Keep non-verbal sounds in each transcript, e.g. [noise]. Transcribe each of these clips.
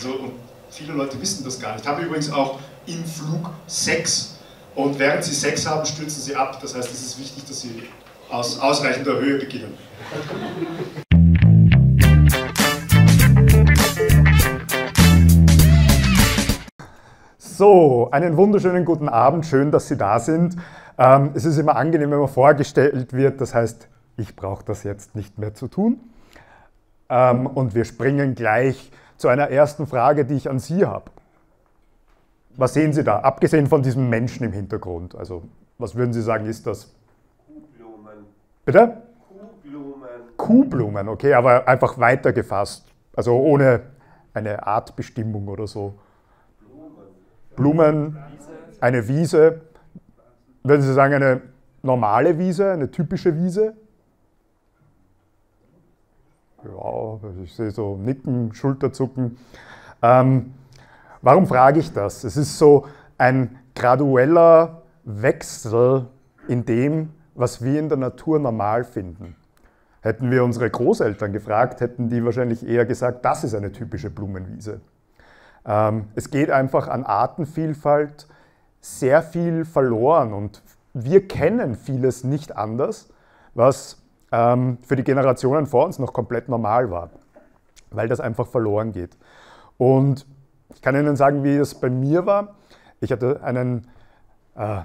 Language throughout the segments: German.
Also viele Leute wissen das gar nicht. Ich habe übrigens auch im Flug Sex. Und während sie Sex haben, stürzen sie ab. Das heißt, es ist wichtig, dass sie aus ausreichender Höhe beginnen. So, einen wunderschönen guten Abend. Schön, dass Sie da sind. Ähm, es ist immer angenehm, wenn man vorgestellt wird. Das heißt, ich brauche das jetzt nicht mehr zu tun. Ähm, und wir springen gleich zu einer ersten Frage, die ich an Sie habe. Was sehen Sie da, abgesehen von diesem Menschen im Hintergrund? Also, was würden Sie sagen, ist das? Kuhblumen. Bitte? Kuhblumen. Kuhblumen, okay, aber einfach weitergefasst. Also ohne eine Artbestimmung oder so. Blumen. Blumen, eine Wiese. Würden Sie sagen, eine normale Wiese, eine typische Wiese? Ja, also ich sehe so Nicken, Schulterzucken. Ähm, warum frage ich das? Es ist so ein gradueller Wechsel in dem, was wir in der Natur normal finden. Hätten wir unsere Großeltern gefragt, hätten die wahrscheinlich eher gesagt, das ist eine typische Blumenwiese. Ähm, es geht einfach an Artenvielfalt sehr viel verloren und wir kennen vieles nicht anders, was ähm, für die Generationen vor uns noch komplett normal war, weil das einfach verloren geht. Und ich kann Ihnen sagen, wie es bei mir war. Ich hatte einen äh,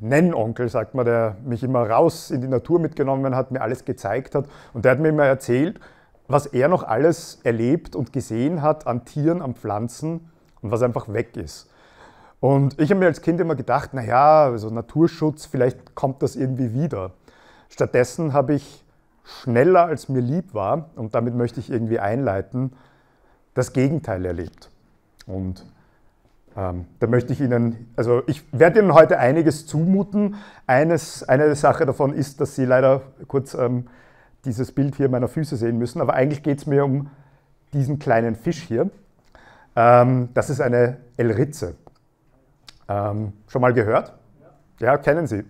Nennonkel, sagt man, der mich immer raus in die Natur mitgenommen hat, mir alles gezeigt hat. Und der hat mir immer erzählt, was er noch alles erlebt und gesehen hat an Tieren, an Pflanzen und was einfach weg ist. Und ich habe mir als Kind immer gedacht, naja, also Naturschutz, vielleicht kommt das irgendwie wieder. Stattdessen habe ich schneller als mir lieb war, und damit möchte ich irgendwie einleiten, das Gegenteil erlebt. Und ähm, da möchte ich Ihnen, also ich werde Ihnen heute einiges zumuten. Eines, eine Sache davon ist, dass Sie leider kurz ähm, dieses Bild hier meiner Füße sehen müssen, aber eigentlich geht es mir um diesen kleinen Fisch hier. Ähm, das ist eine Elritze. Ähm, schon mal gehört? Ja, kennen Sie.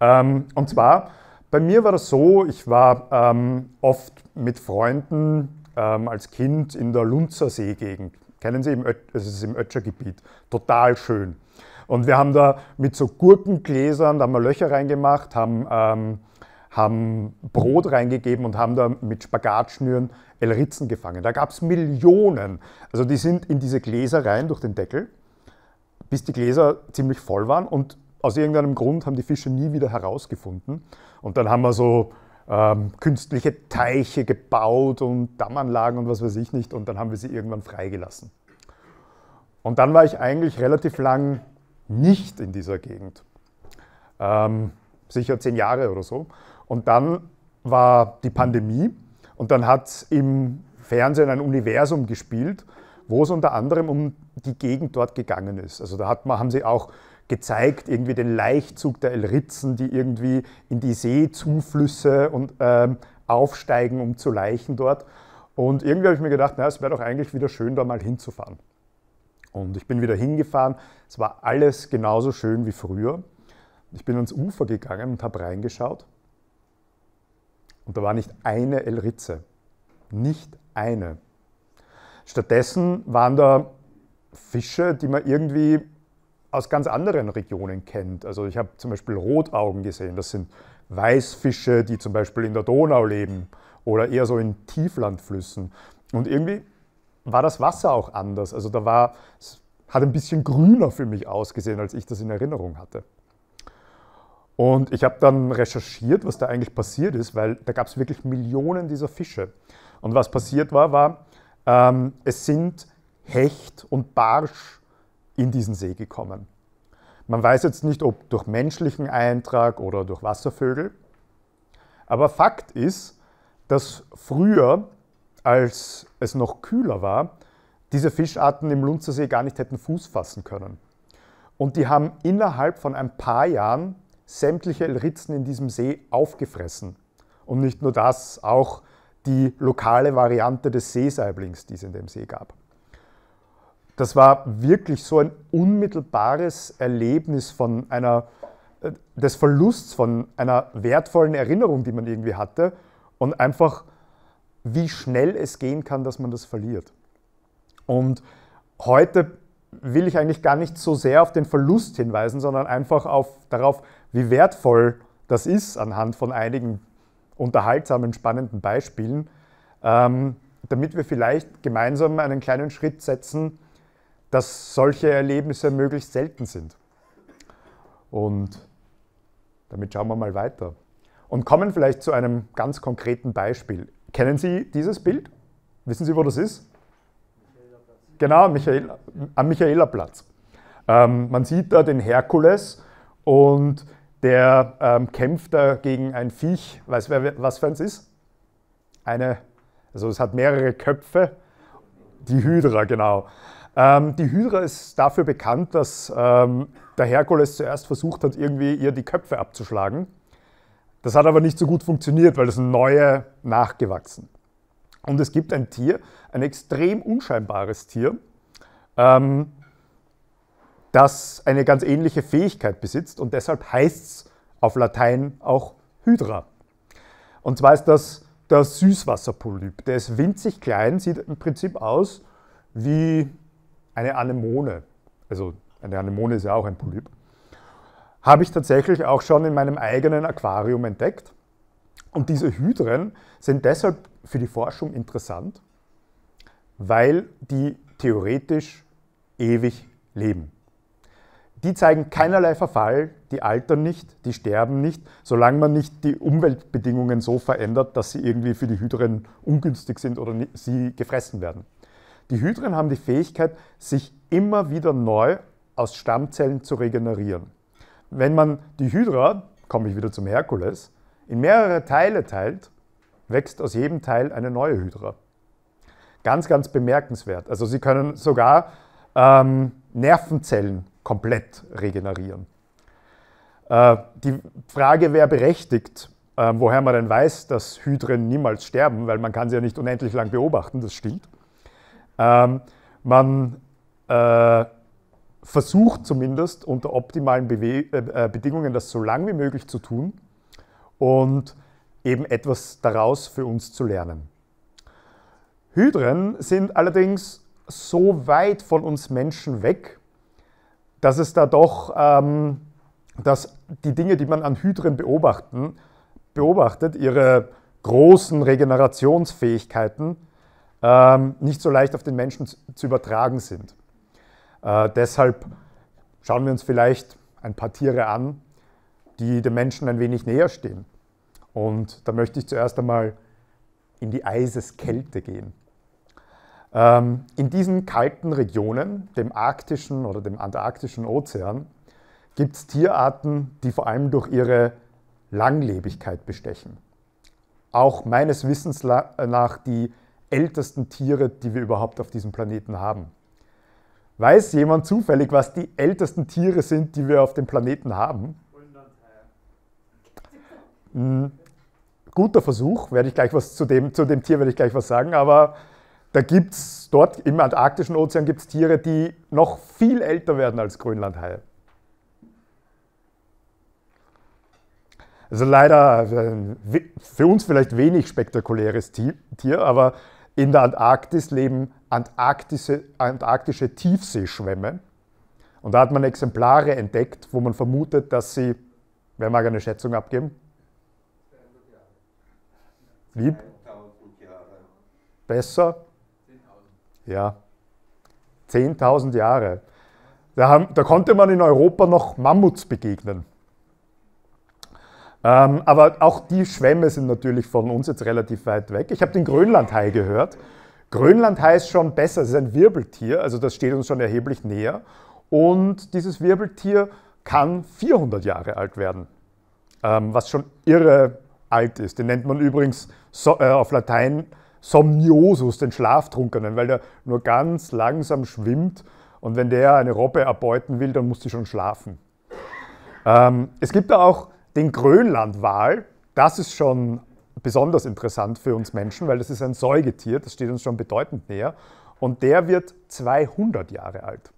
Ähm, und zwar bei mir war das so, ich war ähm, oft mit Freunden ähm, als Kind in der Lunzer See-Gegend. Kennen Sie, es ist im Ötscher-Gebiet. Total schön. Und wir haben da mit so Gurkengläsern, da haben wir Löcher reingemacht, haben, ähm, haben Brot reingegeben und haben da mit Spagatschnüren Elritzen gefangen. Da gab es Millionen. Also die sind in diese Gläser rein durch den Deckel, bis die Gläser ziemlich voll waren und aus irgendeinem Grund haben die Fische nie wieder herausgefunden. Und dann haben wir so ähm, künstliche Teiche gebaut und Dammanlagen und was weiß ich nicht. Und dann haben wir sie irgendwann freigelassen. Und dann war ich eigentlich relativ lang nicht in dieser Gegend. Ähm, sicher zehn Jahre oder so. Und dann war die Pandemie und dann hat im Fernsehen ein Universum gespielt, wo es unter anderem um die Gegend dort gegangen ist. Also da hat man, haben sie auch gezeigt, irgendwie den Laichzug der Elritzen, die irgendwie in die Seezuflüsse und, ähm, aufsteigen, um zu laichen dort. Und irgendwie habe ich mir gedacht, naja, es wäre doch eigentlich wieder schön, da mal hinzufahren. Und ich bin wieder hingefahren. Es war alles genauso schön wie früher. Ich bin ans Ufer gegangen und habe reingeschaut. Und da war nicht eine Elritze. Nicht eine. Stattdessen waren da Fische, die man irgendwie aus ganz anderen Regionen kennt. Also ich habe zum Beispiel Rotaugen gesehen, das sind Weißfische, die zum Beispiel in der Donau leben oder eher so in Tieflandflüssen. Und irgendwie war das Wasser auch anders. Also da war, es hat ein bisschen grüner für mich ausgesehen, als ich das in Erinnerung hatte. Und ich habe dann recherchiert, was da eigentlich passiert ist, weil da gab es wirklich Millionen dieser Fische. Und was passiert war, war, ähm, es sind Hecht und Barsch in diesen See gekommen. Man weiß jetzt nicht, ob durch menschlichen Eintrag oder durch Wasservögel. Aber Fakt ist, dass früher, als es noch kühler war, diese Fischarten im Lunzersee gar nicht hätten Fuß fassen können. Und die haben innerhalb von ein paar Jahren sämtliche Ritzen in diesem See aufgefressen. Und nicht nur das, auch die lokale Variante des Seesaiblings, die es in dem See gab das war wirklich so ein unmittelbares Erlebnis von einer, äh, des Verlusts von einer wertvollen Erinnerung, die man irgendwie hatte und einfach, wie schnell es gehen kann, dass man das verliert. Und heute will ich eigentlich gar nicht so sehr auf den Verlust hinweisen, sondern einfach auf, darauf, wie wertvoll das ist anhand von einigen unterhaltsamen, spannenden Beispielen, ähm, damit wir vielleicht gemeinsam einen kleinen Schritt setzen, dass solche Erlebnisse möglichst selten sind. Und damit schauen wir mal weiter. Und kommen vielleicht zu einem ganz konkreten Beispiel. Kennen Sie dieses Bild? Wissen Sie, wo das ist? Michaelerplatz. Genau, Michael, am Michaelerplatz. Ähm, man sieht da den Herkules und der ähm, kämpft da gegen ein Viech. Weiß wer, was für eins ist? Eine, also es hat mehrere Köpfe. Die Hydra, genau. Ähm, die Hydra ist dafür bekannt, dass ähm, der Herkules zuerst versucht hat, irgendwie ihr die Köpfe abzuschlagen. Das hat aber nicht so gut funktioniert, weil das neue nachgewachsen. Und es gibt ein Tier, ein extrem unscheinbares Tier, ähm, das eine ganz ähnliche Fähigkeit besitzt und deshalb heißt es auf Latein auch Hydra. Und zwar ist das der Süßwasserpolyp. Der ist winzig klein, sieht im Prinzip aus wie eine Anemone, also eine Anemone ist ja auch ein Polyp, habe ich tatsächlich auch schon in meinem eigenen Aquarium entdeckt. Und diese Hydren sind deshalb für die Forschung interessant, weil die theoretisch ewig leben. Die zeigen keinerlei Verfall, die altern nicht, die sterben nicht, solange man nicht die Umweltbedingungen so verändert, dass sie irgendwie für die Hydren ungünstig sind oder sie gefressen werden. Die Hydren haben die Fähigkeit, sich immer wieder neu aus Stammzellen zu regenerieren. Wenn man die Hydra, komme ich wieder zum Herkules, in mehrere Teile teilt, wächst aus jedem Teil eine neue Hydra. Ganz, ganz bemerkenswert. Also sie können sogar ähm, Nervenzellen komplett regenerieren. Äh, die Frage wäre berechtigt, äh, woher man denn weiß, dass Hydren niemals sterben, weil man kann sie ja nicht unendlich lang beobachten, das stimmt. Ähm, man äh, versucht zumindest unter optimalen Bewe äh, äh, Bedingungen das so lang wie möglich zu tun und eben etwas daraus für uns zu lernen. Hydren sind allerdings so weit von uns Menschen weg, dass es da doch, ähm, dass die Dinge, die man an Hydren beobachten, beobachtet, ihre großen Regenerationsfähigkeiten, ähm, nicht so leicht auf den Menschen zu übertragen sind. Äh, deshalb schauen wir uns vielleicht ein paar Tiere an, die dem Menschen ein wenig näher stehen. Und da möchte ich zuerst einmal in die Eiseskälte gehen. Ähm, in diesen kalten Regionen, dem arktischen oder dem antarktischen Ozean, gibt es Tierarten, die vor allem durch ihre Langlebigkeit bestechen. Auch meines Wissens nach die ältesten Tiere, die wir überhaupt auf diesem Planeten haben. Weiß jemand zufällig, was die ältesten Tiere sind, die wir auf dem Planeten haben? Mhm. Guter Versuch, werde ich gleich was zu dem, zu dem Tier werde ich gleich was sagen, aber da gibt es dort im Antarktischen Ozean gibt's Tiere, die noch viel älter werden als Grönlandhaie. Also leider äh, für uns vielleicht wenig spektakuläres Tier, aber in der Antarktis leben antarktische, antarktische Tiefseeschwämme. Und da hat man Exemplare entdeckt, wo man vermutet, dass sie, wer mag eine Schätzung abgeben? 200 Lieb? Besser? 10.000. Ja. 10.000 Jahre. Da, haben, da konnte man in Europa noch Mammuts begegnen. Ähm, aber auch die Schwämme sind natürlich von uns jetzt relativ weit weg. Ich habe den Grönlandhai gehört. Grönlandhai ist schon besser, es ist ein Wirbeltier, also das steht uns schon erheblich näher. Und dieses Wirbeltier kann 400 Jahre alt werden, ähm, was schon irre alt ist. Den nennt man übrigens so, äh, auf Latein Somniosus, den Schlaftrunkenen, weil der nur ganz langsam schwimmt und wenn der eine Robbe erbeuten will, dann muss die schon schlafen. Ähm, es gibt da auch den Grönlandwal. Das ist schon besonders interessant für uns Menschen, weil das ist ein Säugetier, das steht uns schon bedeutend näher. Und der wird 200 Jahre alt.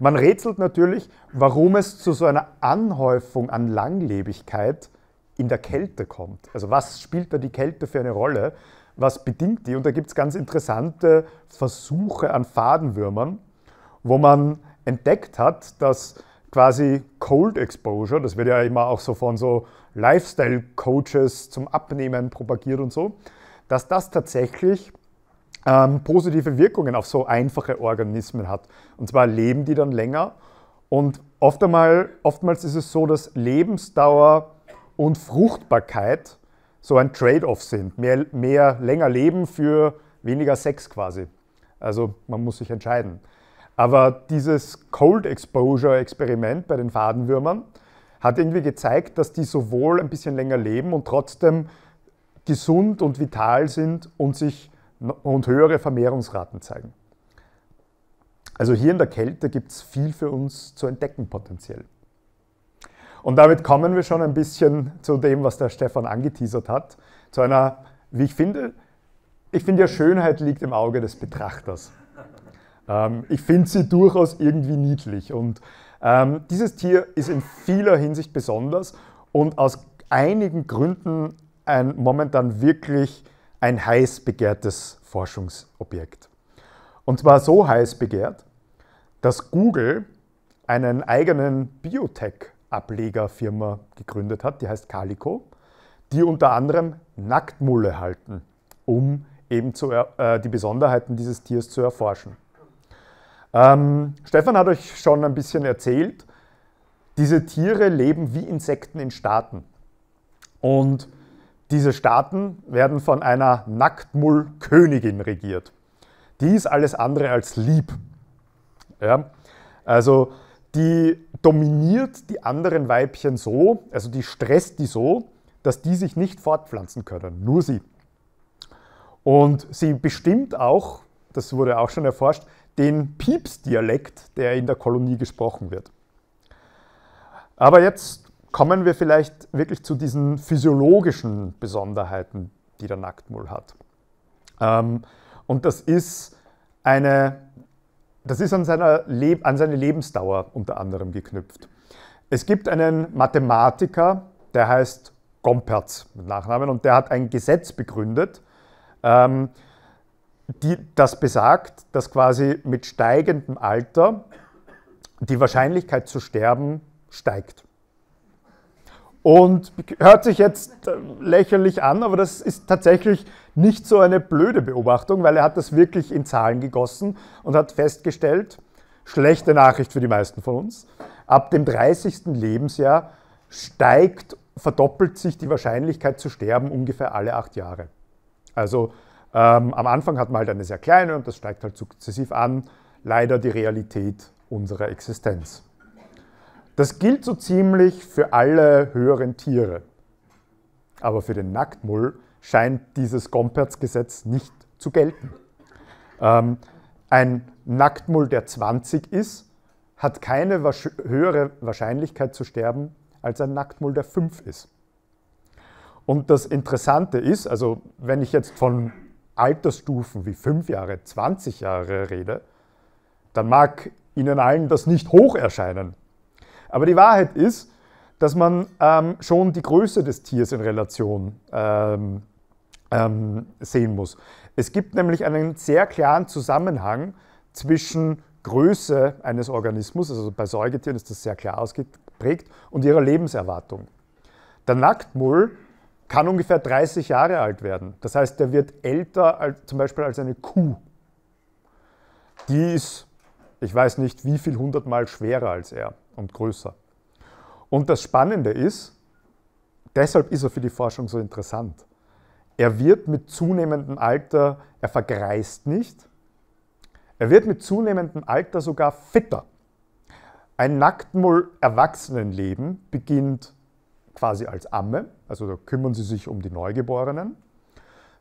Man rätselt natürlich, warum es zu so einer Anhäufung an Langlebigkeit in der Kälte kommt. Also was spielt da die Kälte für eine Rolle? Was bedingt die? Und da gibt es ganz interessante Versuche an Fadenwürmern, wo man entdeckt hat, dass quasi Cold Exposure, das wird ja immer auch so von so Lifestyle-Coaches zum Abnehmen propagiert und so, dass das tatsächlich ähm, positive Wirkungen auf so einfache Organismen hat. Und zwar leben die dann länger und oft einmal, oftmals ist es so, dass Lebensdauer und Fruchtbarkeit so ein Trade-off sind. Mehr, mehr länger leben für weniger Sex quasi. Also man muss sich entscheiden. Aber dieses Cold Exposure Experiment bei den Fadenwürmern hat irgendwie gezeigt, dass die sowohl ein bisschen länger leben und trotzdem gesund und vital sind und sich und höhere Vermehrungsraten zeigen. Also hier in der Kälte gibt es viel für uns zu entdecken potenziell. Und damit kommen wir schon ein bisschen zu dem, was der Stefan angeteasert hat, zu einer, wie ich finde, ich finde ja Schönheit liegt im Auge des Betrachters. Ähm, ich finde sie durchaus irgendwie niedlich und ähm, dieses Tier ist in vieler Hinsicht besonders und aus einigen Gründen ein momentan wirklich ein heiß begehrtes Forschungsobjekt. Und zwar so heiß begehrt, dass Google einen eigenen Biotech-Ablegerfirma gegründet hat, die heißt Calico, die unter anderem Nacktmulle halten, um eben zu, äh, die Besonderheiten dieses Tiers zu erforschen. Ähm, Stefan hat euch schon ein bisschen erzählt, diese Tiere leben wie Insekten in Staaten. Und diese Staaten werden von einer Nacktmullkönigin regiert. Die ist alles andere als lieb. Ja? Also die dominiert die anderen Weibchen so, also die stresst die so, dass die sich nicht fortpflanzen können, nur sie. Und sie bestimmt auch, das wurde auch schon erforscht, den Pieps-Dialekt, der in der Kolonie gesprochen wird. Aber jetzt kommen wir vielleicht wirklich zu diesen physiologischen Besonderheiten, die der Nacktmull hat. Ähm, und das ist, eine, das ist an, seiner an seine Lebensdauer unter anderem geknüpft. Es gibt einen Mathematiker, der heißt Gomperz mit Nachnamen, und der hat ein Gesetz begründet, ähm, die das besagt, dass quasi mit steigendem Alter die Wahrscheinlichkeit zu sterben steigt. Und hört sich jetzt äh, lächerlich an, aber das ist tatsächlich nicht so eine blöde Beobachtung, weil er hat das wirklich in Zahlen gegossen und hat festgestellt, schlechte Nachricht für die meisten von uns, ab dem 30. Lebensjahr steigt, verdoppelt sich die Wahrscheinlichkeit zu sterben ungefähr alle acht Jahre. Also ähm, am Anfang hat man halt eine sehr kleine und das steigt halt sukzessiv an. Leider die Realität unserer Existenz. Das gilt so ziemlich für alle höheren Tiere. Aber für den Nacktmull scheint dieses gomperz gesetz nicht zu gelten. Ähm, ein Nacktmull, der 20 ist, hat keine höhere Wahrscheinlichkeit zu sterben als ein Nacktmull, der 5 ist. Und das Interessante ist, also wenn ich jetzt von Altersstufen wie 5 Jahre, 20 Jahre rede, dann mag Ihnen allen das nicht hoch erscheinen. Aber die Wahrheit ist, dass man ähm, schon die Größe des Tiers in Relation ähm, ähm, sehen muss. Es gibt nämlich einen sehr klaren Zusammenhang zwischen Größe eines Organismus, also bei Säugetieren ist das sehr klar ausgeprägt, und ihrer Lebenserwartung. Der Nacktmull kann ungefähr 30 Jahre alt werden. Das heißt, der wird älter als, zum Beispiel als eine Kuh. Die ist, ich weiß nicht, wie viel hundertmal schwerer als er und größer. Und das Spannende ist, deshalb ist er für die Forschung so interessant. Er wird mit zunehmendem Alter, er vergreist nicht, er wird mit zunehmendem Alter sogar fitter. Ein Nacktmull-Erwachsenenleben beginnt quasi als Amme also da kümmern sie sich um die Neugeborenen.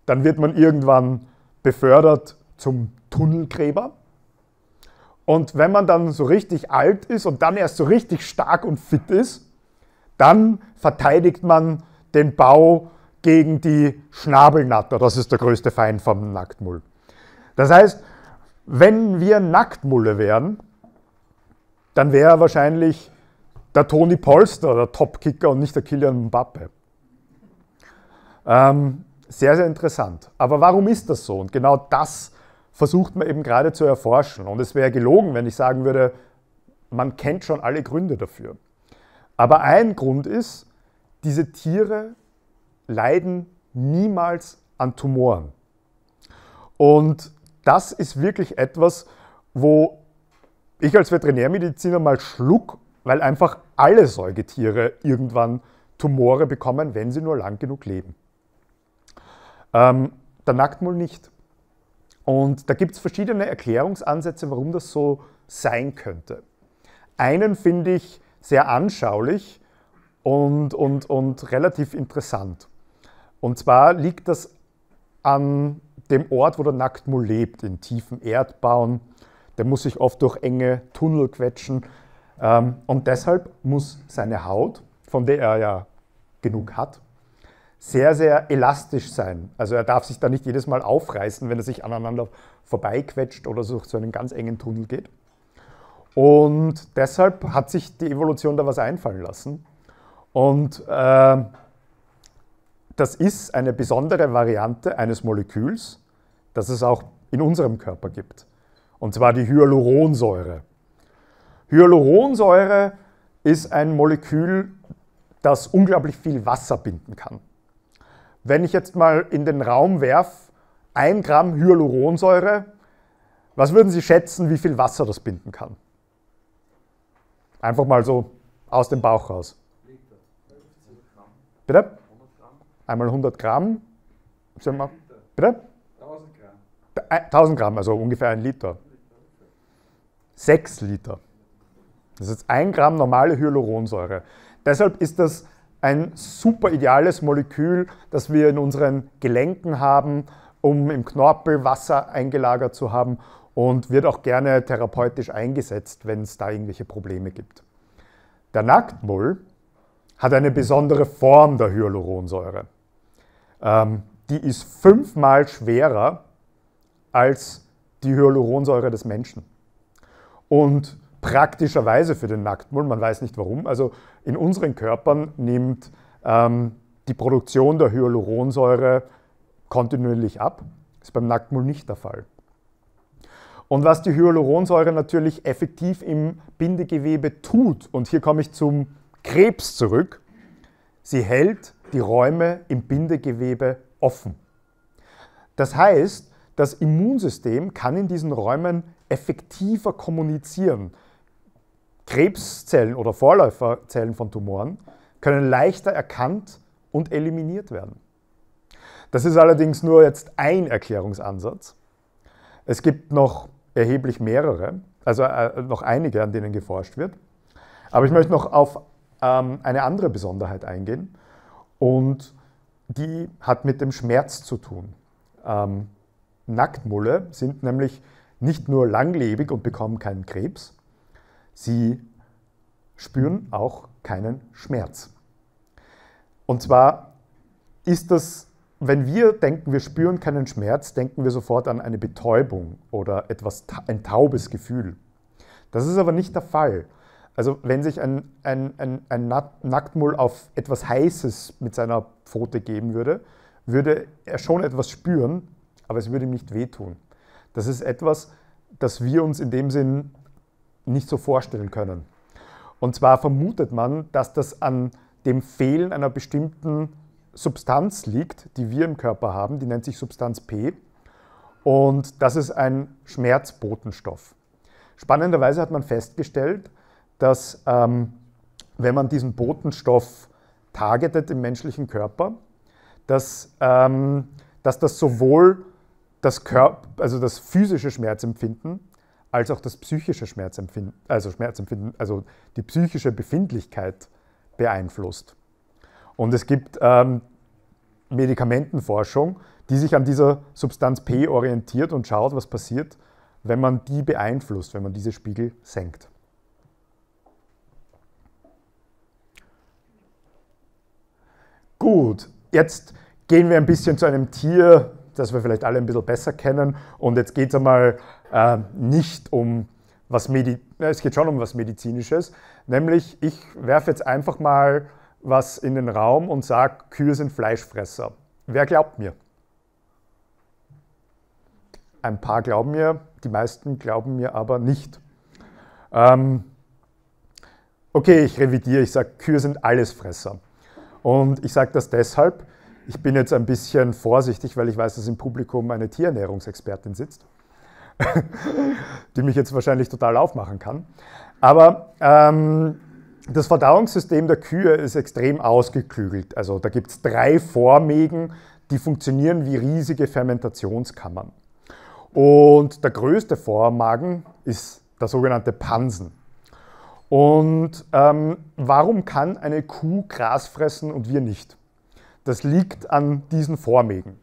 Dann wird man irgendwann befördert zum Tunnelgräber. Und wenn man dann so richtig alt ist und dann erst so richtig stark und fit ist, dann verteidigt man den Bau gegen die Schnabelnatter. Das ist der größte Feind vom Nacktmull. Das heißt, wenn wir Nacktmulle wären, dann wäre wahrscheinlich der Toni Polster der Topkicker und nicht der Kilian Mbappe. Ähm, sehr, sehr interessant. Aber warum ist das so? Und genau das versucht man eben gerade zu erforschen. Und es wäre gelogen, wenn ich sagen würde, man kennt schon alle Gründe dafür. Aber ein Grund ist, diese Tiere leiden niemals an Tumoren. Und das ist wirklich etwas, wo ich als Veterinärmediziner mal schluck, weil einfach alle Säugetiere irgendwann Tumore bekommen, wenn sie nur lang genug leben. Ähm, der Nacktmull nicht. Und da gibt es verschiedene Erklärungsansätze, warum das so sein könnte. Einen finde ich sehr anschaulich und, und, und relativ interessant. Und zwar liegt das an dem Ort, wo der Nacktmull lebt, in tiefen Erdbauen. Der muss sich oft durch enge Tunnel quetschen. Ähm, und deshalb muss seine Haut, von der er ja genug hat, sehr, sehr elastisch sein. Also er darf sich da nicht jedes Mal aufreißen, wenn er sich aneinander vorbeiquetscht oder so, zu einem ganz engen Tunnel geht. Und deshalb hat sich die Evolution da was einfallen lassen. Und äh, das ist eine besondere Variante eines Moleküls, das es auch in unserem Körper gibt. Und zwar die Hyaluronsäure. Hyaluronsäure ist ein Molekül, das unglaublich viel Wasser binden kann wenn ich jetzt mal in den Raum werfe, ein Gramm Hyaluronsäure, was würden Sie schätzen, wie viel Wasser das binden kann? Einfach mal so aus dem Bauch raus. Bitte? Einmal 100 Gramm. bitte? 1000 Gramm. 1000 Gramm, also ungefähr ein Liter. 6 Liter. Das ist 1 Gramm normale Hyaluronsäure. Deshalb ist das ein super ideales Molekül, das wir in unseren Gelenken haben, um im Knorpel Wasser eingelagert zu haben und wird auch gerne therapeutisch eingesetzt, wenn es da irgendwelche Probleme gibt. Der Nacktmull hat eine besondere Form der Hyaluronsäure. Ähm, die ist fünfmal schwerer als die Hyaluronsäure des Menschen. Und praktischerweise für den Nacktmull, man weiß nicht warum, also in unseren Körpern nimmt ähm, die Produktion der Hyaluronsäure kontinuierlich ab. Das ist beim Nacktmull nicht der Fall. Und was die Hyaluronsäure natürlich effektiv im Bindegewebe tut, und hier komme ich zum Krebs zurück, sie hält die Räume im Bindegewebe offen. Das heißt, das Immunsystem kann in diesen Räumen effektiver kommunizieren. Krebszellen oder Vorläuferzellen von Tumoren können leichter erkannt und eliminiert werden. Das ist allerdings nur jetzt ein Erklärungsansatz. Es gibt noch erheblich mehrere, also äh, noch einige, an denen geforscht wird. Aber ich möchte noch auf ähm, eine andere Besonderheit eingehen und die hat mit dem Schmerz zu tun. Ähm, Nacktmulle sind nämlich nicht nur langlebig und bekommen keinen Krebs, Sie spüren auch keinen Schmerz. Und zwar ist das, wenn wir denken, wir spüren keinen Schmerz, denken wir sofort an eine Betäubung oder etwas, ein taubes Gefühl. Das ist aber nicht der Fall. Also wenn sich ein, ein, ein, ein Nacktmull auf etwas Heißes mit seiner Pfote geben würde, würde er schon etwas spüren, aber es würde ihm nicht wehtun. Das ist etwas, das wir uns in dem Sinn nicht so vorstellen können. Und zwar vermutet man, dass das an dem Fehlen einer bestimmten Substanz liegt, die wir im Körper haben, die nennt sich Substanz P. Und das ist ein Schmerzbotenstoff. Spannenderweise hat man festgestellt, dass ähm, wenn man diesen Botenstoff targetet im menschlichen Körper, dass, ähm, dass das sowohl das, Körp also das physische Schmerzempfinden als auch das psychische Schmerzempfinden, also Schmerzempfinden, also die psychische Befindlichkeit beeinflusst. Und es gibt ähm, Medikamentenforschung, die sich an dieser Substanz P orientiert und schaut, was passiert, wenn man die beeinflusst, wenn man diese Spiegel senkt. Gut, jetzt gehen wir ein bisschen zu einem Tier, das wir vielleicht alle ein bisschen besser kennen. Und jetzt geht es einmal äh, nicht um was Medi äh, es geht schon um was Medizinisches, nämlich ich werfe jetzt einfach mal was in den Raum und sage, Kühe sind Fleischfresser. Wer glaubt mir? Ein paar glauben mir, die meisten glauben mir aber nicht. Ähm, okay, ich revidiere, ich sage, Kühe sind Allesfresser. Und ich sage das deshalb, ich bin jetzt ein bisschen vorsichtig, weil ich weiß, dass im Publikum eine Tierernährungsexpertin sitzt. [laughs] die mich jetzt wahrscheinlich total aufmachen kann. Aber ähm, das Verdauungssystem der Kühe ist extrem ausgeklügelt. Also da gibt es drei Vormägen, die funktionieren wie riesige Fermentationskammern. Und der größte Vormagen ist der sogenannte Pansen. Und ähm, warum kann eine Kuh Gras fressen und wir nicht? Das liegt an diesen Vormägen.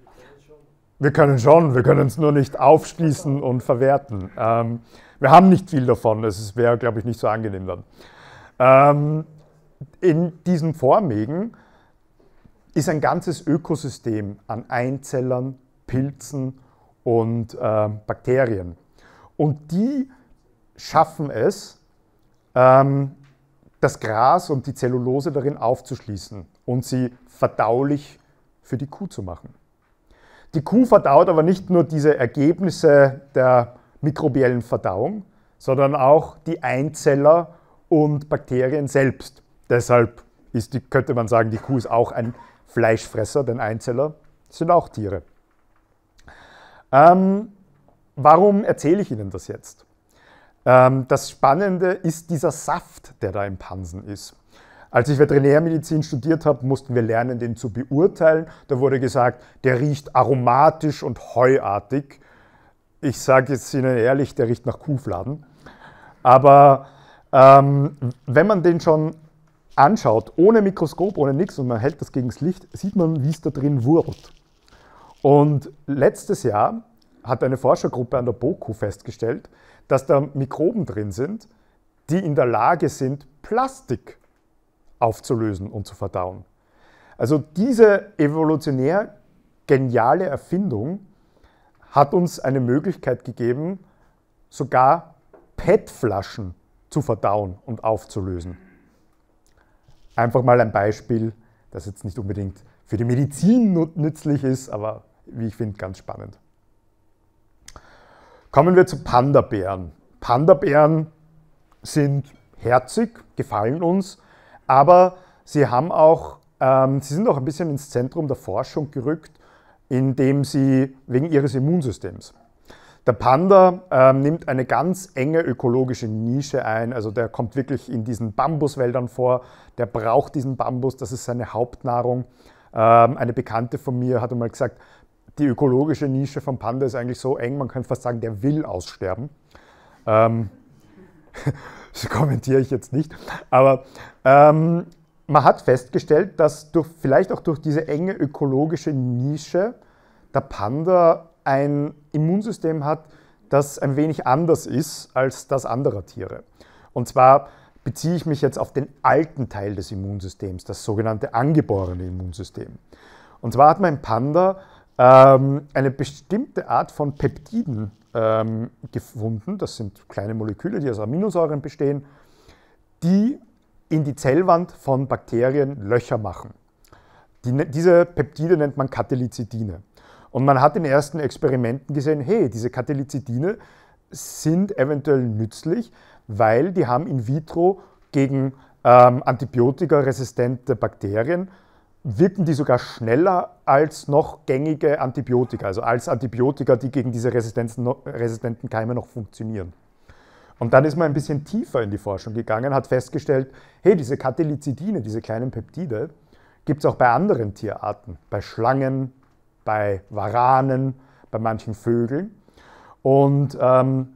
Wir können schon, wir können es nur nicht aufschließen und verwerten. Ähm, wir haben nicht viel davon, es wäre, glaube ich, nicht so angenehm dann. Ähm, in diesen Vormägen ist ein ganzes Ökosystem an Einzellern, Pilzen und äh, Bakterien. Und die schaffen es, ähm, das Gras und die Zellulose darin aufzuschließen und sie verdaulich für die Kuh zu machen. Die Kuh verdaut aber nicht nur diese Ergebnisse der mikrobiellen Verdauung, sondern auch die Einzeller und Bakterien selbst. Deshalb ist die, könnte man sagen, die Kuh ist auch ein Fleischfresser, denn Einzeller sind auch Tiere. Ähm, warum erzähle ich Ihnen das jetzt? Ähm, das Spannende ist dieser Saft, der da im Pansen ist. Als ich Veterinärmedizin studiert habe, mussten wir lernen, den zu beurteilen. Da wurde gesagt, der riecht aromatisch und heuartig. Ich sage jetzt Ihnen ehrlich, der riecht nach Kuhfladen. Aber ähm, wenn man den schon anschaut, ohne Mikroskop, ohne nichts und man hält das gegen das Licht, sieht man, wie es da drin wurmt. Und letztes Jahr hat eine Forschergruppe an der BOKU festgestellt, dass da Mikroben drin sind, die in der Lage sind, Plastik aufzulösen und zu verdauen. Also diese evolutionär geniale Erfindung hat uns eine Möglichkeit gegeben, sogar PET-Flaschen zu verdauen und aufzulösen. Einfach mal ein Beispiel, das jetzt nicht unbedingt für die Medizin nützlich ist, aber wie ich finde, ganz spannend. Kommen wir zu Panda-Bären. Panda-Bären sind herzig, gefallen uns aber sie haben auch, ähm, sie sind auch ein bisschen ins Zentrum der Forschung gerückt, indem sie wegen ihres Immunsystems. Der Panda ähm, nimmt eine ganz enge ökologische Nische ein, also der kommt wirklich in diesen Bambuswäldern vor, der braucht diesen Bambus, das ist seine Hauptnahrung. Ähm, eine Bekannte von mir hat einmal gesagt, die ökologische Nische vom Panda ist eigentlich so eng, man könnte fast sagen, der will aussterben. Ähm, [laughs] das kommentiere ich jetzt nicht. Aber ähm, man hat festgestellt, dass durch, vielleicht auch durch diese enge ökologische Nische der Panda ein Immunsystem hat, das ein wenig anders ist als das anderer Tiere. Und zwar beziehe ich mich jetzt auf den alten Teil des Immunsystems, das sogenannte angeborene Immunsystem. Und zwar hat mein Panda ähm, eine bestimmte Art von Peptiden ähm, gefunden. Das sind kleine Moleküle, die aus Aminosäuren bestehen, die in die Zellwand von Bakterien Löcher machen. Die, ne, diese Peptide nennt man Katalyzidine. Und man hat in ersten Experimenten gesehen, hey, diese Katalyzidine sind eventuell nützlich, weil die haben in vitro gegen ähm, antibiotikaresistente Bakterien wirken die sogar schneller als noch gängige Antibiotika, also als Antibiotika, die gegen diese resistenten Keime noch funktionieren. Und dann ist man ein bisschen tiefer in die Forschung gegangen, hat festgestellt, hey, diese Katelizidine, diese kleinen Peptide, gibt es auch bei anderen Tierarten, bei Schlangen, bei Waranen, bei manchen Vögeln. Und ähm,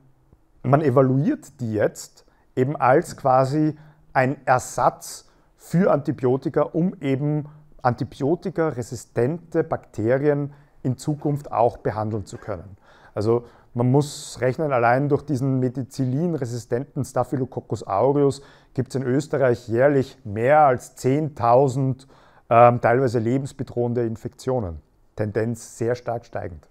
man evaluiert die jetzt eben als quasi ein Ersatz für Antibiotika, um eben antibiotikaresistente Bakterien in Zukunft auch behandeln zu können. Also man muss rechnen, allein durch diesen medizilinresistenten Staphylococcus aureus gibt es in Österreich jährlich mehr als 10.000 äh, teilweise lebensbedrohende Infektionen. Tendenz sehr stark steigend.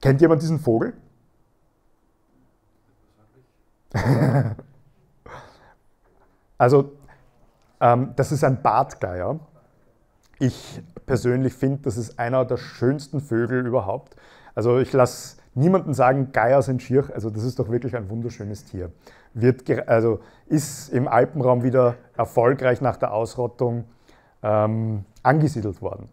Kennt jemand diesen Vogel? [laughs] also ähm, das ist ein Bartgeier. Ich persönlich finde, das ist einer der schönsten Vögel überhaupt. Also ich lasse niemanden sagen, Geier sind schier. Also das ist doch wirklich ein wunderschönes Tier. Wird also ist im Alpenraum wieder erfolgreich nach der Ausrottung ähm, angesiedelt worden.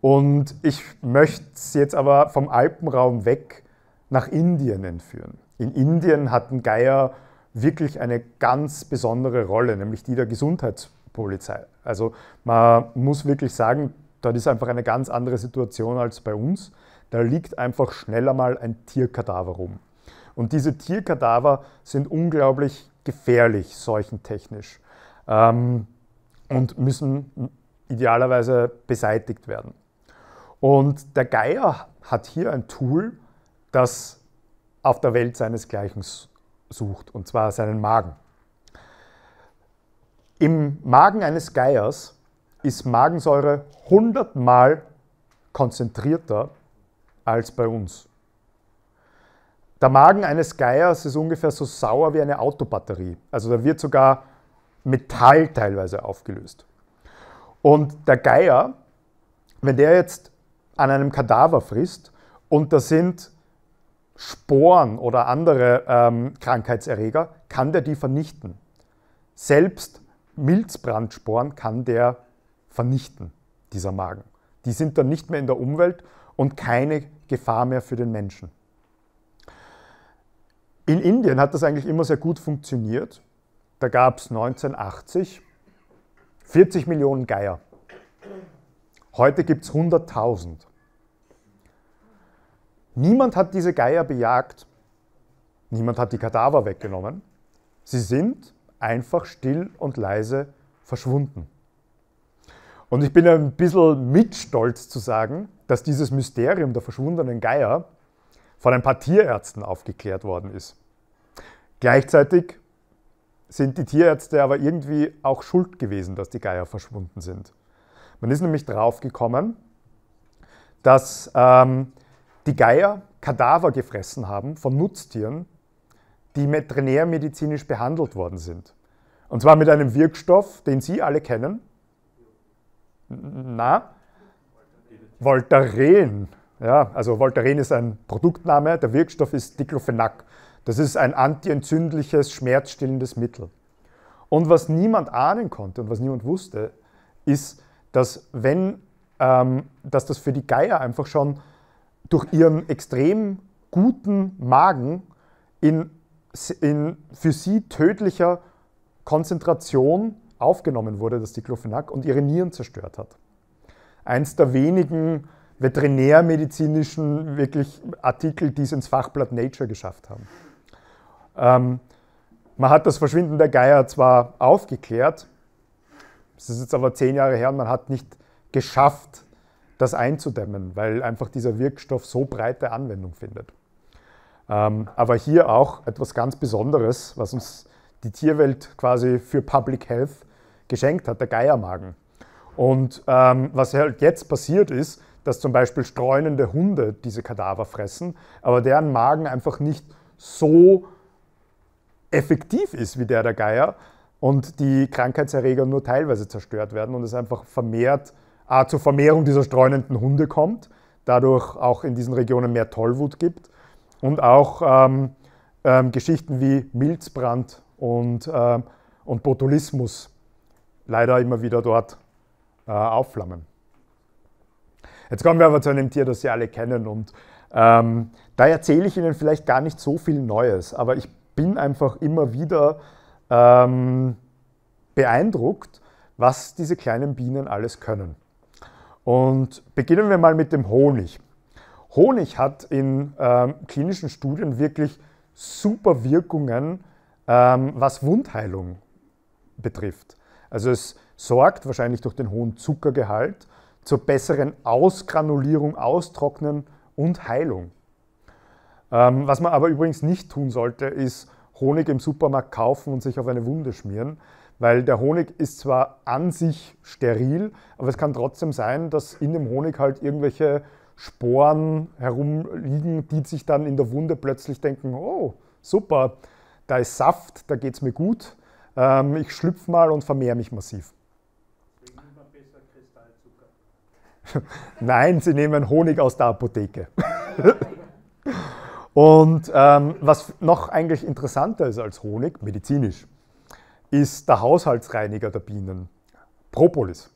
Und ich möchte es jetzt aber vom Alpenraum weg nach Indien entführen. In Indien hatten Geier wirklich eine ganz besondere Rolle, nämlich die der Gesundheitspolizei. Also man muss wirklich sagen, dort ist einfach eine ganz andere Situation als bei uns. Da liegt einfach schneller mal ein Tierkadaver rum. Und diese Tierkadaver sind unglaublich gefährlich, seuchentechnisch, ähm, und müssen idealerweise beseitigt werden. Und der Geier hat hier ein Tool, das auf der Welt seinesgleichen sucht, und zwar seinen Magen. Im Magen eines Geiers ist Magensäure 100 Mal konzentrierter als bei uns. Der Magen eines Geiers ist ungefähr so sauer wie eine Autobatterie. Also da wird sogar Metall teilweise aufgelöst. Und der Geier, wenn der jetzt an einem Kadaver frisst und da sind Sporen oder andere ähm, Krankheitserreger, kann der die vernichten. Selbst Milzbrandsporen kann der vernichten, dieser Magen. Die sind dann nicht mehr in der Umwelt und keine Gefahr mehr für den Menschen. In Indien hat das eigentlich immer sehr gut funktioniert. Da gab es 1980 40 Millionen Geier. Heute gibt es 100.000. Niemand hat diese Geier bejagt. Niemand hat die Kadaver weggenommen. Sie sind einfach still und leise verschwunden. Und ich bin ein bisschen mitstolz zu sagen, dass dieses Mysterium der verschwundenen Geier von ein paar Tierärzten aufgeklärt worden ist. Gleichzeitig sind die Tierärzte aber irgendwie auch schuld gewesen, dass die Geier verschwunden sind. Man ist nämlich draufgekommen, dass ähm, die Geier Kadaver gefressen haben von Nutztieren, die veterinärmedizinisch behandelt worden sind. Und zwar mit einem Wirkstoff, den Sie alle kennen. Na? Voltaren. Ja, also Voltaren ist ein Produktname, der Wirkstoff ist Diclofenac. Das ist ein antientzündliches, schmerzstillendes Mittel. Und was niemand ahnen konnte und was niemand wusste, ist, dass wenn, ähm, dass das für die Geier einfach schon durch ihren extrem guten Magen in, in für sie tödlicher Konzentration aufgenommen wurde, das Diclofenac, und ihre Nieren zerstört hat. Eins der wenigen veterinärmedizinischen wirklich Artikel, die es ins Fachblatt Nature geschafft haben. Ähm, man hat das Verschwinden der Geier zwar aufgeklärt, es ist jetzt aber zehn Jahre her und man hat nicht geschafft, das einzudämmen, weil einfach dieser Wirkstoff so breite Anwendung findet. Ähm, aber hier auch etwas ganz Besonderes, was uns die Tierwelt quasi für Public Health geschenkt hat, der Geiermagen. Und ähm, was halt jetzt passiert ist, dass zum Beispiel streunende Hunde diese Kadaver fressen, aber deren Magen einfach nicht so effektiv ist wie der der Geier und die Krankheitserreger nur teilweise zerstört werden und es einfach vermehrt äh, zur Vermehrung dieser streunenden Hunde kommt, dadurch auch in diesen Regionen mehr Tollwut gibt und auch ähm, ähm, Geschichten wie Milzbrand und, äh, und Botulismus leider immer wieder dort äh, aufflammen. Jetzt kommen wir aber zu einem Tier, das Sie alle kennen und ähm, da erzähle ich Ihnen vielleicht gar nicht so viel Neues, aber ich bin einfach immer wieder ähm, beeindruckt, was diese kleinen Bienen alles können. Und beginnen wir mal mit dem Honig. Honig hat in ähm, klinischen Studien wirklich super Wirkungen, ähm, was Wundheilung betrifft. Also es sorgt wahrscheinlich durch den hohen Zuckergehalt zur besseren Ausgranulierung, Austrocknen und Heilung. Ähm, was man aber übrigens nicht tun sollte, ist Honig im Supermarkt kaufen und sich auf eine Wunde schmieren. Weil der Honig ist zwar an sich steril, aber es kann trotzdem sein, dass in dem Honig halt irgendwelche Sporen herumliegen, die sich dann in der Wunde plötzlich denken, oh, super, da ist Saft, da geht es mir gut, ähm, ich schlüpfe mal und vermehre mich massiv. Nein, sie nehmen Honig aus der Apotheke. und ähm, was noch eigentlich interessanter ist als Honig, medizinisch ist der Haushaltsreiniger der Bienen, Propolis.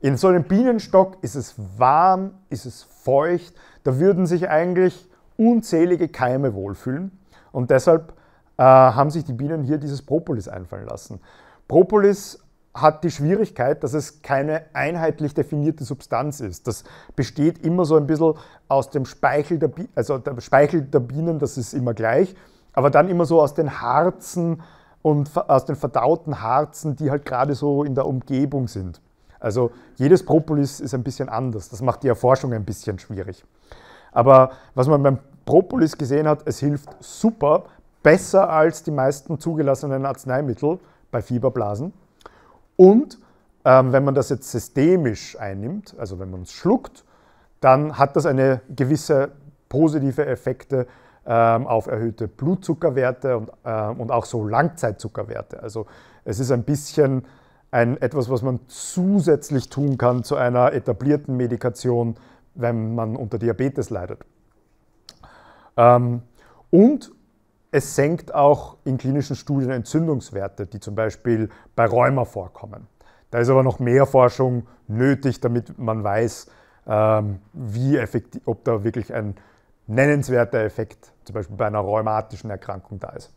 In so einem Bienenstock ist es warm, ist es feucht, da würden sich eigentlich unzählige Keime wohlfühlen und deshalb äh, haben sich die Bienen hier dieses Propolis einfallen lassen. Propolis hat die Schwierigkeit, dass es keine einheitlich definierte Substanz ist. Das besteht immer so ein bisschen aus dem Speichel der, Bi also der Speichel der Bienen, das ist immer gleich, aber dann immer so aus den Harzen und aus den verdauten Harzen, die halt gerade so in der Umgebung sind. Also jedes Propolis ist ein bisschen anders. Das macht die Erforschung ein bisschen schwierig. Aber was man beim Propolis gesehen hat, es hilft super, besser als die meisten zugelassenen Arzneimittel bei Fieberblasen. Und ähm, wenn man das jetzt systemisch einnimmt, also wenn man es schluckt, dann hat das eine gewisse positive Effekte ähm, auf erhöhte Blutzuckerwerte und, ähm, und auch so Langzeitzuckerwerte. Also es ist ein bisschen ein, etwas, was man zusätzlich tun kann zu einer etablierten Medikation, wenn man unter Diabetes leidet. Ähm, und es senkt auch in klinischen Studien Entzündungswerte, die zum Beispiel bei Rheuma vorkommen. Da ist aber noch mehr Forschung nötig, damit man weiß, wie effektiv, ob da wirklich ein nennenswerter Effekt, zum Beispiel bei einer rheumatischen Erkrankung da ist.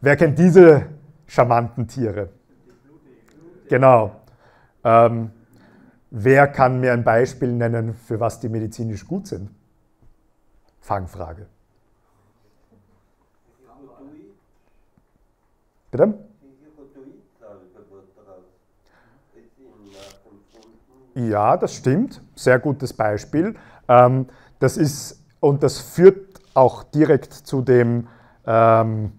Wer kennt diese charmanten Tiere? Genau. Ähm, wer kann mir ein Beispiel nennen, für was die medizinisch gut sind? Fangfrage. Bitte? Ja, das stimmt. Sehr gutes Beispiel. Ähm, das ist, und das führt auch direkt zu dem, ähm,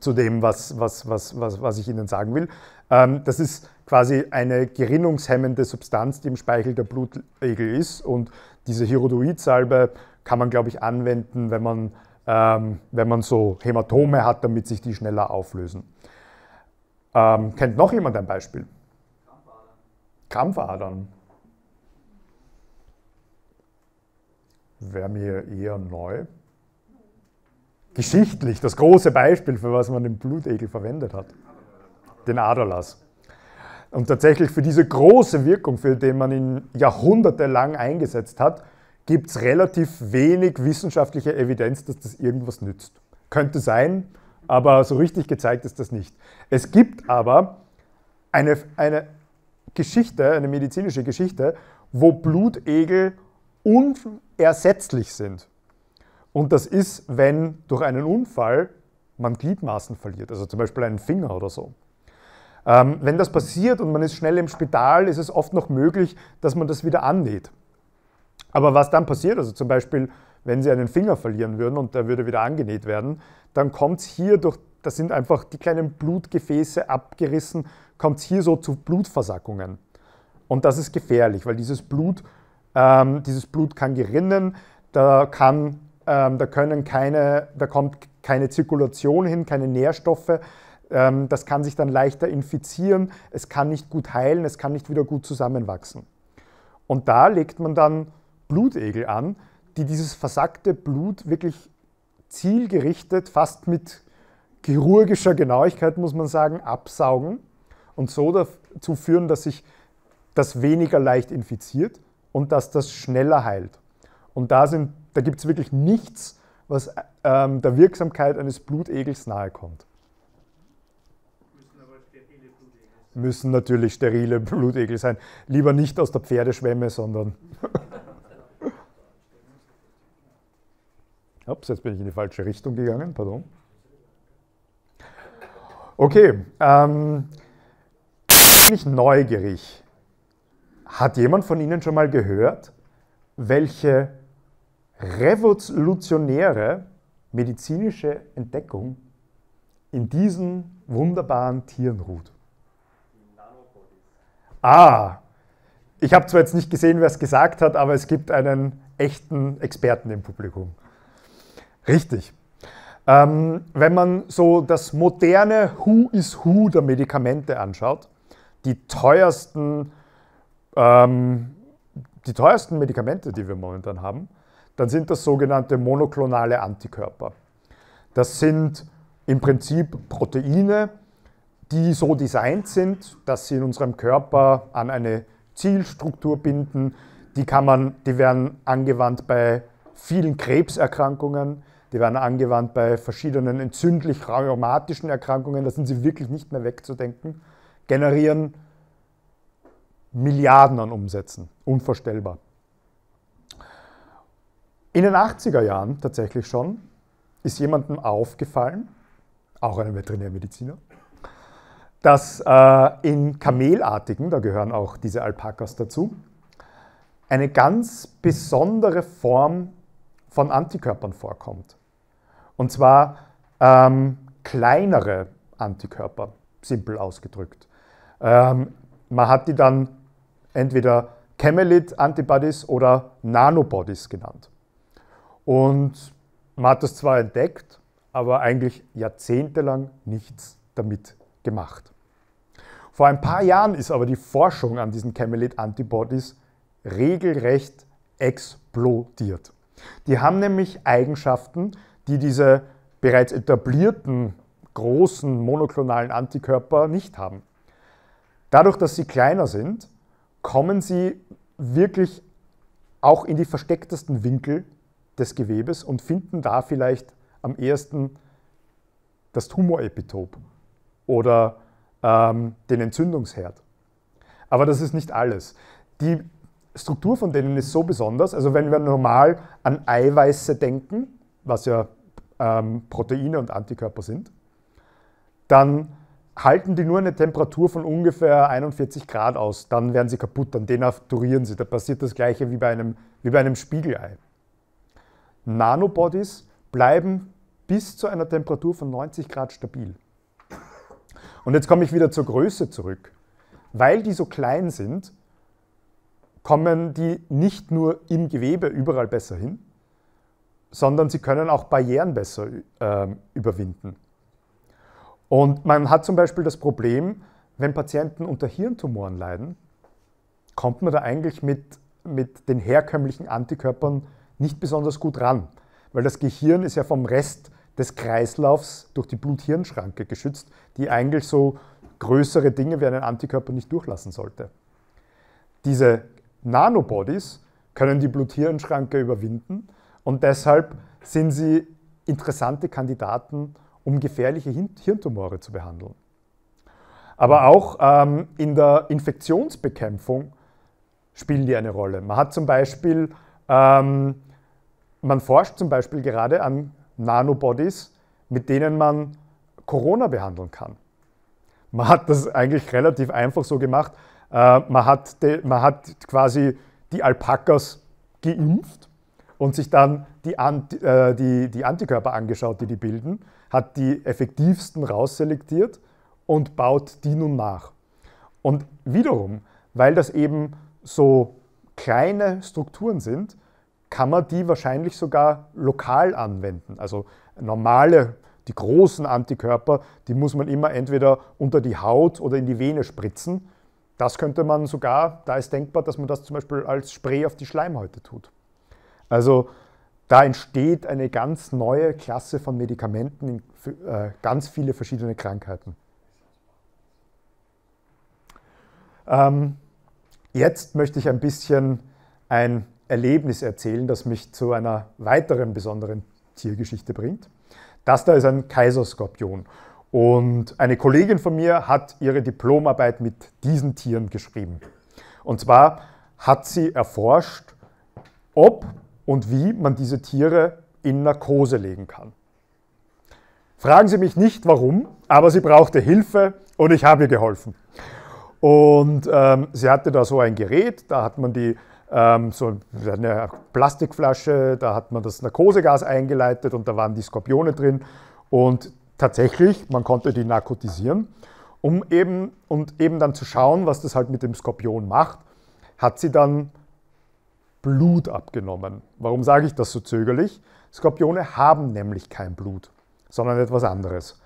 zu dem was, was, was, was, was ich Ihnen sagen will. Ähm, das ist quasi eine gerinnungshemmende Substanz, die im Speichel der Blutegel ist. Und diese Hirudoidsalbe kann man, glaube ich, anwenden, wenn man, ähm, wenn man so Hämatome hat, damit sich die schneller auflösen. Ähm, kennt noch jemand ein Beispiel? Krampfadern. Krampfadern. wäre mir eher neu. Geschichtlich, das große Beispiel, für was man den Blutegel verwendet hat, den Aderlass. Und tatsächlich für diese große Wirkung, für den man ihn jahrhundertelang eingesetzt hat, gibt es relativ wenig wissenschaftliche Evidenz, dass das irgendwas nützt. Könnte sein, aber so richtig gezeigt ist das nicht. Es gibt aber eine, eine Geschichte, eine medizinische Geschichte, wo Blutegel unersetzlich sind. Und das ist, wenn durch einen Unfall man Gliedmaßen verliert, also zum Beispiel einen Finger oder so. Ähm, wenn das passiert und man ist schnell im Spital, ist es oft noch möglich, dass man das wieder annäht. Aber was dann passiert, also zum Beispiel, wenn Sie einen Finger verlieren würden und der würde wieder angenäht werden, dann kommt es hier durch, das sind einfach die kleinen Blutgefäße abgerissen, kommt es hier so zu Blutversackungen. Und das ist gefährlich, weil dieses Blut ähm, dieses Blut kann gerinnen, da, kann, ähm, da, können keine, da kommt keine Zirkulation hin, keine Nährstoffe. Ähm, das kann sich dann leichter infizieren, es kann nicht gut heilen, es kann nicht wieder gut zusammenwachsen. Und da legt man dann Blutegel an, die dieses versackte Blut wirklich zielgerichtet, fast mit chirurgischer Genauigkeit, muss man sagen, absaugen und so dazu führen, dass sich das weniger leicht infiziert und dass das schneller heilt. Und da, da gibt es wirklich nichts, was ähm, der Wirksamkeit eines Blutegels nahe kommt. Müssen, aber sterile Blutegel. Müssen natürlich sterile Blutegel sein. Lieber nicht aus der Pferdeschwemme, sondern. [laughs] Ups, jetzt bin ich in die falsche Richtung gegangen, pardon. Okay, ähm, bin ich neugierig. Hat jemand von Ihnen schon mal gehört, welche revolutionäre medizinische Entdeckung in diesen wunderbaren Tieren ruht? Ah, ich habe zwar jetzt nicht gesehen, wer es gesagt hat, aber es gibt einen echten Experten im Publikum. Richtig. Ähm, wenn man so das moderne Who is Who der Medikamente anschaut, die teuersten ähm, die teuersten Medikamente, die wir momentan haben, dann sind das sogenannte monoklonale Antikörper. Das sind im Prinzip Proteine, die so designt sind, dass sie in unserem Körper an eine Zielstruktur binden. Die, kann man, die werden angewandt bei vielen Krebserkrankungen, die werden angewandt bei verschiedenen entzündlich-rheumatischen Erkrankungen, da sind sie wirklich nicht mehr wegzudenken, generieren Milliarden an Umsätzen. Unvorstellbar. In den 80er Jahren tatsächlich schon ist jemandem aufgefallen, auch einem Veterinärmediziner, dass äh, in Kamelartigen, da gehören auch diese Alpakas dazu, eine ganz besondere Form von Antikörpern vorkommt. Und zwar ähm, kleinere Antikörper, simpel ausgedrückt. Ähm, man hat die dann entweder Camelid Antibodies oder Nanobodies genannt. Und man hat das zwar entdeckt, aber eigentlich jahrzehntelang nichts damit gemacht. Vor ein paar Jahren ist aber die Forschung an diesen Camelid Antibodies regelrecht explodiert. Die haben nämlich Eigenschaften, die diese bereits etablierten großen monoklonalen Antikörper nicht haben. Dadurch, dass sie kleiner sind, kommen sie wirklich auch in die verstecktesten Winkel des Gewebes und finden da vielleicht am ehesten das Tumorepitop oder ähm, den Entzündungsherd. Aber das ist nicht alles. Die Struktur von denen ist so besonders, also wenn wir normal an Eiweiße denken, was ja ähm, Proteine und Antikörper sind, dann halten die nur eine Temperatur von ungefähr 41 Grad aus, dann werden sie kaputt, dann denaturieren sie. Da passiert das gleiche wie bei einem, wie bei einem Spiegelei. Nanobodies bleiben bis zu einer Temperatur von 90 Grad stabil. Und jetzt komme ich wieder zur Größe zurück. Weil die so klein sind, kommen die nicht nur im Gewebe überall besser hin, sondern sie können auch Barrieren besser äh, überwinden. Und man hat zum Beispiel das Problem, wenn Patienten unter Hirntumoren leiden, kommt man da eigentlich mit, mit den herkömmlichen Antikörpern nicht besonders gut ran, weil das Gehirn ist ja vom Rest des Kreislaufs durch die Blut-Hirn-Schranke geschützt, die eigentlich so größere Dinge wie einen Antikörper nicht durchlassen sollte. Diese Nanobodies können die Blut-Hirn-Schranke überwinden und deshalb sind sie interessante Kandidaten, um gefährliche Hirntumore zu behandeln. Aber auch ähm, in der Infektionsbekämpfung spielen die eine Rolle. Man hat zum Beispiel, ähm, man forscht zum Beispiel gerade an Nanobodies, mit denen man Corona behandeln kann. Man hat das eigentlich relativ einfach so gemacht. Äh, man, hat de, man hat quasi die Alpakas geimpft und sich dann die, Ant äh, die, die Antikörper angeschaut, die die bilden hat die effektivsten rausselektiert und baut die nun nach. Und wiederum, weil das eben so kleine Strukturen sind, kann man die wahrscheinlich sogar lokal anwenden. Also normale, die großen Antikörper, die muss man immer entweder unter die Haut oder in die Vene spritzen. Das könnte man sogar, da ist denkbar, dass man das zum Beispiel als Spray auf die Schleimhäute tut. Also da entsteht eine ganz neue Klasse von Medikamenten für äh, ganz viele verschiedene Krankheiten. Ähm, jetzt möchte ich ein bisschen ein Erlebnis erzählen, das mich zu einer weiteren besonderen Tiergeschichte bringt. Das da ist ein Kaiserskorpion. Und eine Kollegin von mir hat ihre Diplomarbeit mit diesen Tieren geschrieben. Und zwar hat sie erforscht, ob und wie man diese Tiere in Narkose legen kann. Fragen Sie mich nicht warum, aber sie brauchte Hilfe und ich habe ihr geholfen. Und ähm, sie hatte da so ein Gerät, da hat man die ähm, so eine Plastikflasche, da hat man das Narkosegas eingeleitet und da waren die Skorpione drin. Und tatsächlich, man konnte die narkotisieren, um eben, und eben dann zu schauen, was das halt mit dem Skorpion macht, hat sie dann Blut abgenommen. Warum sage ich das so zögerlich? Skorpione haben nämlich kein Blut, sondern etwas anderes.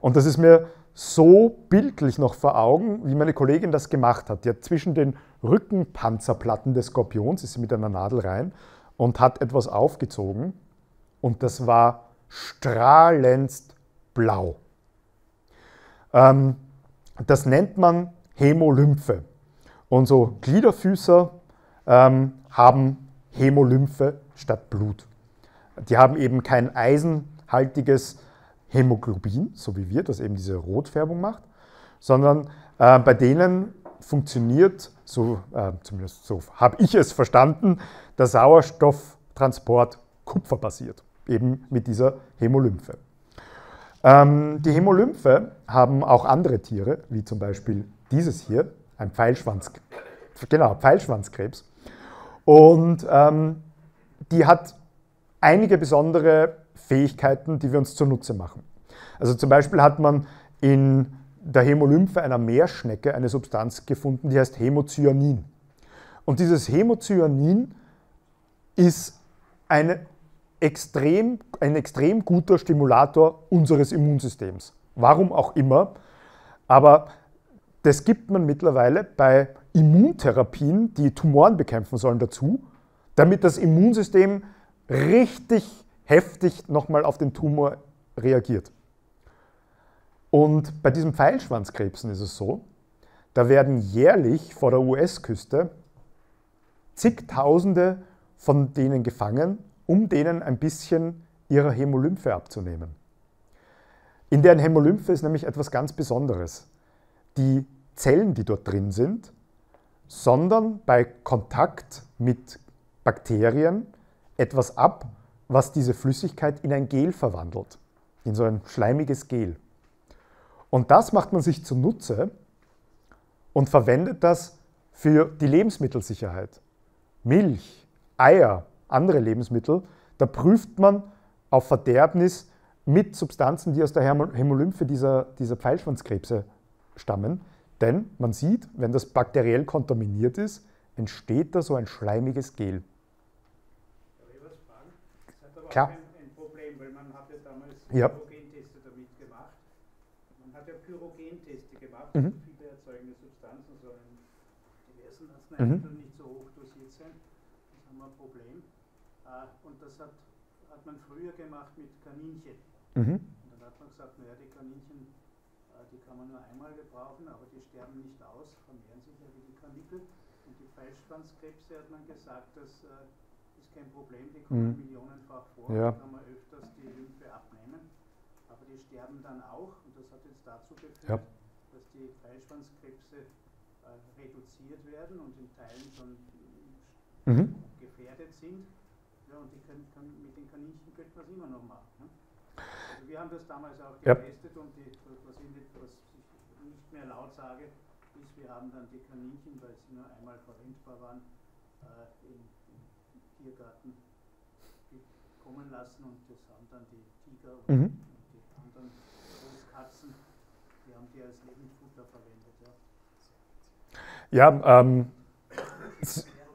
Und das ist mir so bildlich noch vor Augen, wie meine Kollegin das gemacht hat. Die hat zwischen den Rückenpanzerplatten des Skorpions, ist sie mit einer Nadel rein und hat etwas aufgezogen und das war strahlendst blau. Ähm, das nennt man Hämolymphe. Und so Gliederfüßer, ähm, haben Hämolymphe statt Blut. Die haben eben kein eisenhaltiges Hämoglobin, so wie wir, das eben diese Rotfärbung macht, sondern äh, bei denen funktioniert, so äh, zumindest so habe ich es verstanden, der Sauerstofftransport kupferbasiert, eben mit dieser Hämolymphe. Ähm, die Hämolymphe haben auch andere Tiere, wie zum Beispiel dieses hier, ein Pfeilschwanz, genau, Pfeilschwanzkrebs. Und ähm, die hat einige besondere Fähigkeiten, die wir uns zunutze machen. Also zum Beispiel hat man in der Hämolymphe einer Meerschnecke eine Substanz gefunden, die heißt Hämocyanin. Und dieses Hämocyanin ist eine extrem, ein extrem guter Stimulator unseres Immunsystems. Warum auch immer. Aber das gibt man mittlerweile bei Immuntherapien, die Tumoren bekämpfen sollen, dazu, damit das Immunsystem richtig heftig nochmal auf den Tumor reagiert. Und bei diesen Pfeilschwanzkrebsen ist es so, da werden jährlich vor der US-Küste zigtausende von denen gefangen, um denen ein bisschen ihrer Hämolymphe abzunehmen. In deren Hämolymphe ist nämlich etwas ganz Besonderes. Die Zellen, die dort drin sind, sondern bei Kontakt mit Bakterien etwas ab, was diese Flüssigkeit in ein Gel verwandelt, in so ein schleimiges Gel. Und das macht man sich zunutze und verwendet das für die Lebensmittelsicherheit. Milch, Eier, andere Lebensmittel, da prüft man auf Verderbnis mit Substanzen, die aus der Hämolymphe dieser, dieser Pfeilschwanzkrebse stammen. Denn man sieht, wenn das bakteriell kontaminiert ist, entsteht da so ein schleimiges Gel. Klar. Ein, ein Problem, weil man hat ja damals Pyrogenteste damit gemacht. Man hat ja Pyrogenteste gemacht, mhm. viele erzeugende Substanzen sollen in diversen Arzneimitteln mhm. nicht so hoch dosiert sein. Das haben wir ein Problem. Äh, und das hat, hat man früher gemacht mit Kaninchen. Mhm. Und dann hat man gesagt, naja, die Kaninchen die kann man nur einmal gebrauchen, aber die sterben nicht aus, vermehren sich ja wie die Karnickel. Und die Pfeilschwanzkrebse hat man gesagt, das äh, ist kein Problem, die kommen mhm. millionenfach vor, ja. da kann man öfters die Lymphe abnehmen. Aber die sterben dann auch und das hat jetzt dazu geführt, ja. dass die Pfeilschwanzkrebse äh, reduziert werden und in Teilen schon mhm. gefährdet sind. Ja, und die können, kann, mit den Kaninchen könnte man es immer noch machen. Ne? Also wir haben das damals auch getestet ja. und die, mehr laut sage, ist, wir haben dann die Kaninchen, weil sie nur einmal verwendbar waren, äh, im, im Tiergarten kommen lassen und das haben dann die Tiger und, mhm. und die anderen Großkatzen, die haben die als Lebensfutter verwendet. Ja, ja ähm,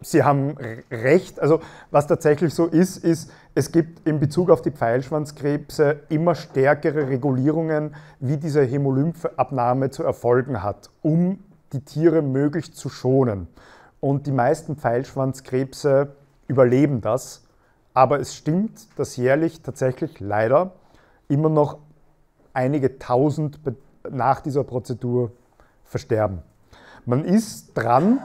Sie haben recht. Also was tatsächlich so ist, ist, es gibt in Bezug auf die Pfeilschwanzkrebse immer stärkere Regulierungen, wie diese Hämolymphabnahme zu erfolgen hat, um die Tiere möglichst zu schonen. Und die meisten Pfeilschwanzkrebse überleben das. Aber es stimmt, dass jährlich tatsächlich leider immer noch einige tausend nach dieser Prozedur versterben. Man ist dran,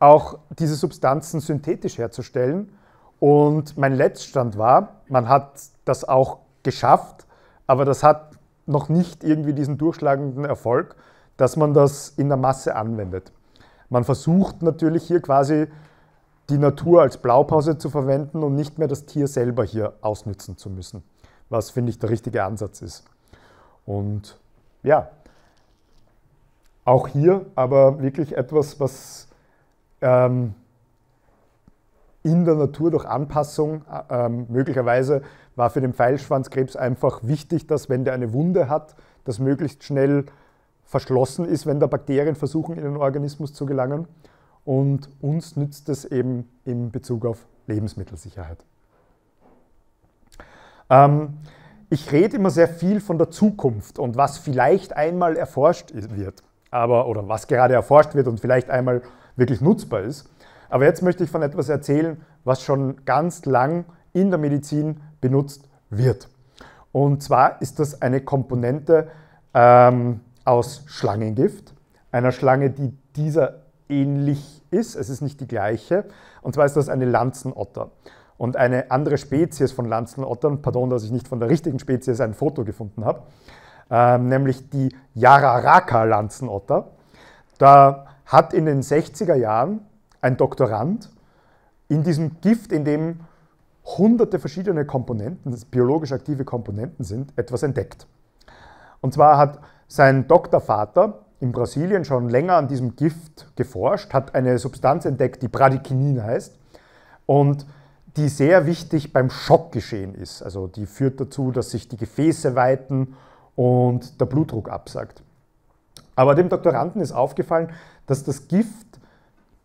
auch diese Substanzen synthetisch herzustellen. Und mein Letztstand war, man hat das auch geschafft, aber das hat noch nicht irgendwie diesen durchschlagenden Erfolg, dass man das in der Masse anwendet. Man versucht natürlich hier quasi die Natur als Blaupause zu verwenden und nicht mehr das Tier selber hier ausnützen zu müssen, was finde ich der richtige Ansatz ist. Und ja, auch hier aber wirklich etwas, was ähm, in der Natur durch Anpassung äh, ähm, möglicherweise war für den Pfeilschwanzkrebs einfach wichtig, dass wenn der eine Wunde hat, das möglichst schnell verschlossen ist, wenn da Bakterien versuchen, in den Organismus zu gelangen. Und uns nützt es eben in Bezug auf Lebensmittelsicherheit. Ähm, ich rede immer sehr viel von der Zukunft und was vielleicht einmal erforscht wird, aber, oder was gerade erforscht wird und vielleicht einmal wirklich nutzbar ist. Aber jetzt möchte ich von etwas erzählen, was schon ganz lang in der Medizin benutzt wird. Und zwar ist das eine Komponente ähm, aus Schlangengift, einer Schlange, die dieser ähnlich ist. Es ist nicht die gleiche. Und zwar ist das eine Lanzenotter. Und eine andere Spezies von Lanzenottern, pardon, dass ich nicht von der richtigen Spezies ein Foto gefunden habe, äh, nämlich die Yararaka-Lanzenotter. Da hat in den 60er Jahren ein Doktorand in diesem Gift, in dem hunderte verschiedene Komponenten, biologisch aktive Komponenten sind, etwas entdeckt. Und zwar hat sein Doktorvater in Brasilien schon länger an diesem Gift geforscht, hat eine Substanz entdeckt, die Bradykinin heißt und die sehr wichtig beim Schockgeschehen ist. Also die führt dazu, dass sich die Gefäße weiten und der Blutdruck absagt. Aber dem Doktoranden ist aufgefallen, dass das Gift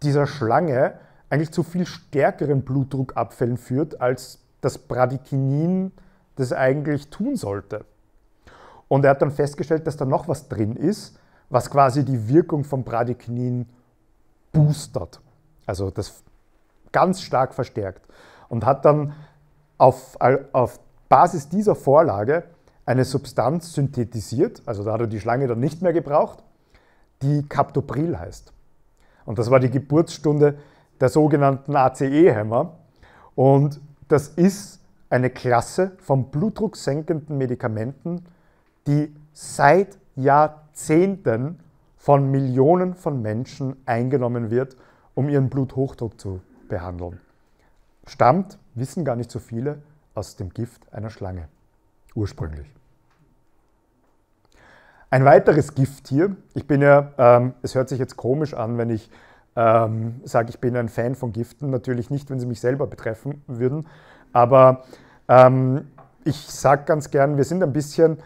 dieser Schlange eigentlich zu viel stärkeren Blutdruckabfällen führt, als das Bradykinin das eigentlich tun sollte. Und er hat dann festgestellt, dass da noch was drin ist, was quasi die Wirkung von Bradykinin boostert. Also das ganz stark verstärkt. Und hat dann auf, auf Basis dieser Vorlage eine Substanz synthetisiert, also da hat er die Schlange dann nicht mehr gebraucht, die Captopril heißt. Und das war die Geburtsstunde der sogenannten ACE-Hämmer. Und das ist eine Klasse von blutdrucksenkenden Medikamenten, die seit Jahrzehnten von Millionen von Menschen eingenommen wird, um ihren Bluthochdruck zu behandeln. Stammt, wissen gar nicht so viele, aus dem Gift einer Schlange ursprünglich. Ein weiteres Gift hier, ich bin ja, ähm, es hört sich jetzt komisch an, wenn ich ähm, sage, ich bin ein Fan von Giften, natürlich nicht, wenn sie mich selber betreffen würden, aber ähm, ich sage ganz gern, wir sind ein bisschen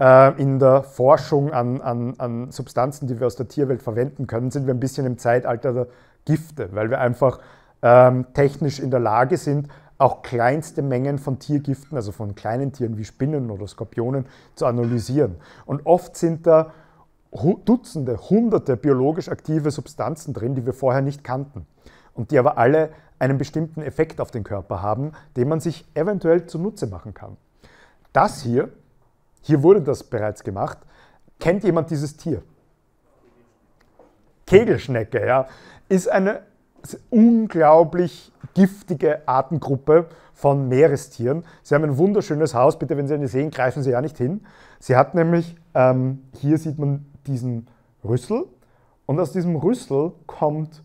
äh, in der Forschung an, an, an Substanzen, die wir aus der Tierwelt verwenden können, sind wir ein bisschen im Zeitalter der Gifte, weil wir einfach ähm, technisch in der Lage sind, auch kleinste Mengen von Tiergiften, also von kleinen Tieren wie Spinnen oder Skorpionen, zu analysieren. Und oft sind da Dutzende, Hunderte biologisch aktive Substanzen drin, die wir vorher nicht kannten und die aber alle einen bestimmten Effekt auf den Körper haben, den man sich eventuell zunutze machen kann. Das hier, hier wurde das bereits gemacht, kennt jemand dieses Tier? Kegelschnecke, ja, ist eine unglaublich giftige Artengruppe von Meerestieren. Sie haben ein wunderschönes Haus, bitte, wenn Sie eine sehen, greifen Sie ja nicht hin. Sie hat nämlich, ähm, hier sieht man diesen Rüssel und aus diesem Rüssel kommt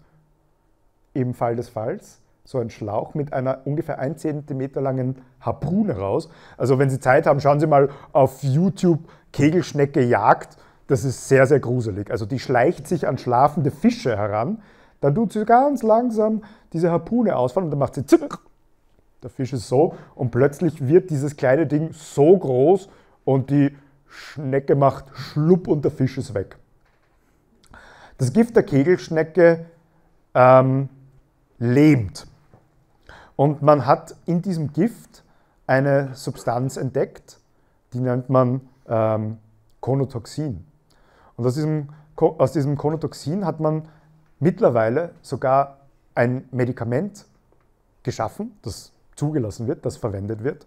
im Fall des Falls so ein Schlauch mit einer ungefähr 1 cm langen Harpune raus. Also wenn Sie Zeit haben, schauen Sie mal auf YouTube Kegelschnecke Jagd. Das ist sehr, sehr gruselig. Also die schleicht sich an schlafende Fische heran, dann tut sie ganz langsam diese Harpune ausfallen und dann macht sie zick. Der Fisch ist so und plötzlich wird dieses kleine Ding so groß und die Schnecke macht schlupp und der Fisch ist weg. Das Gift der Kegelschnecke ähm, lähmt. Und man hat in diesem Gift eine Substanz entdeckt, die nennt man ähm, Konotoxin. Und aus diesem, aus diesem Konotoxin hat man mittlerweile sogar ein Medikament geschaffen, das zugelassen wird, das verwendet wird.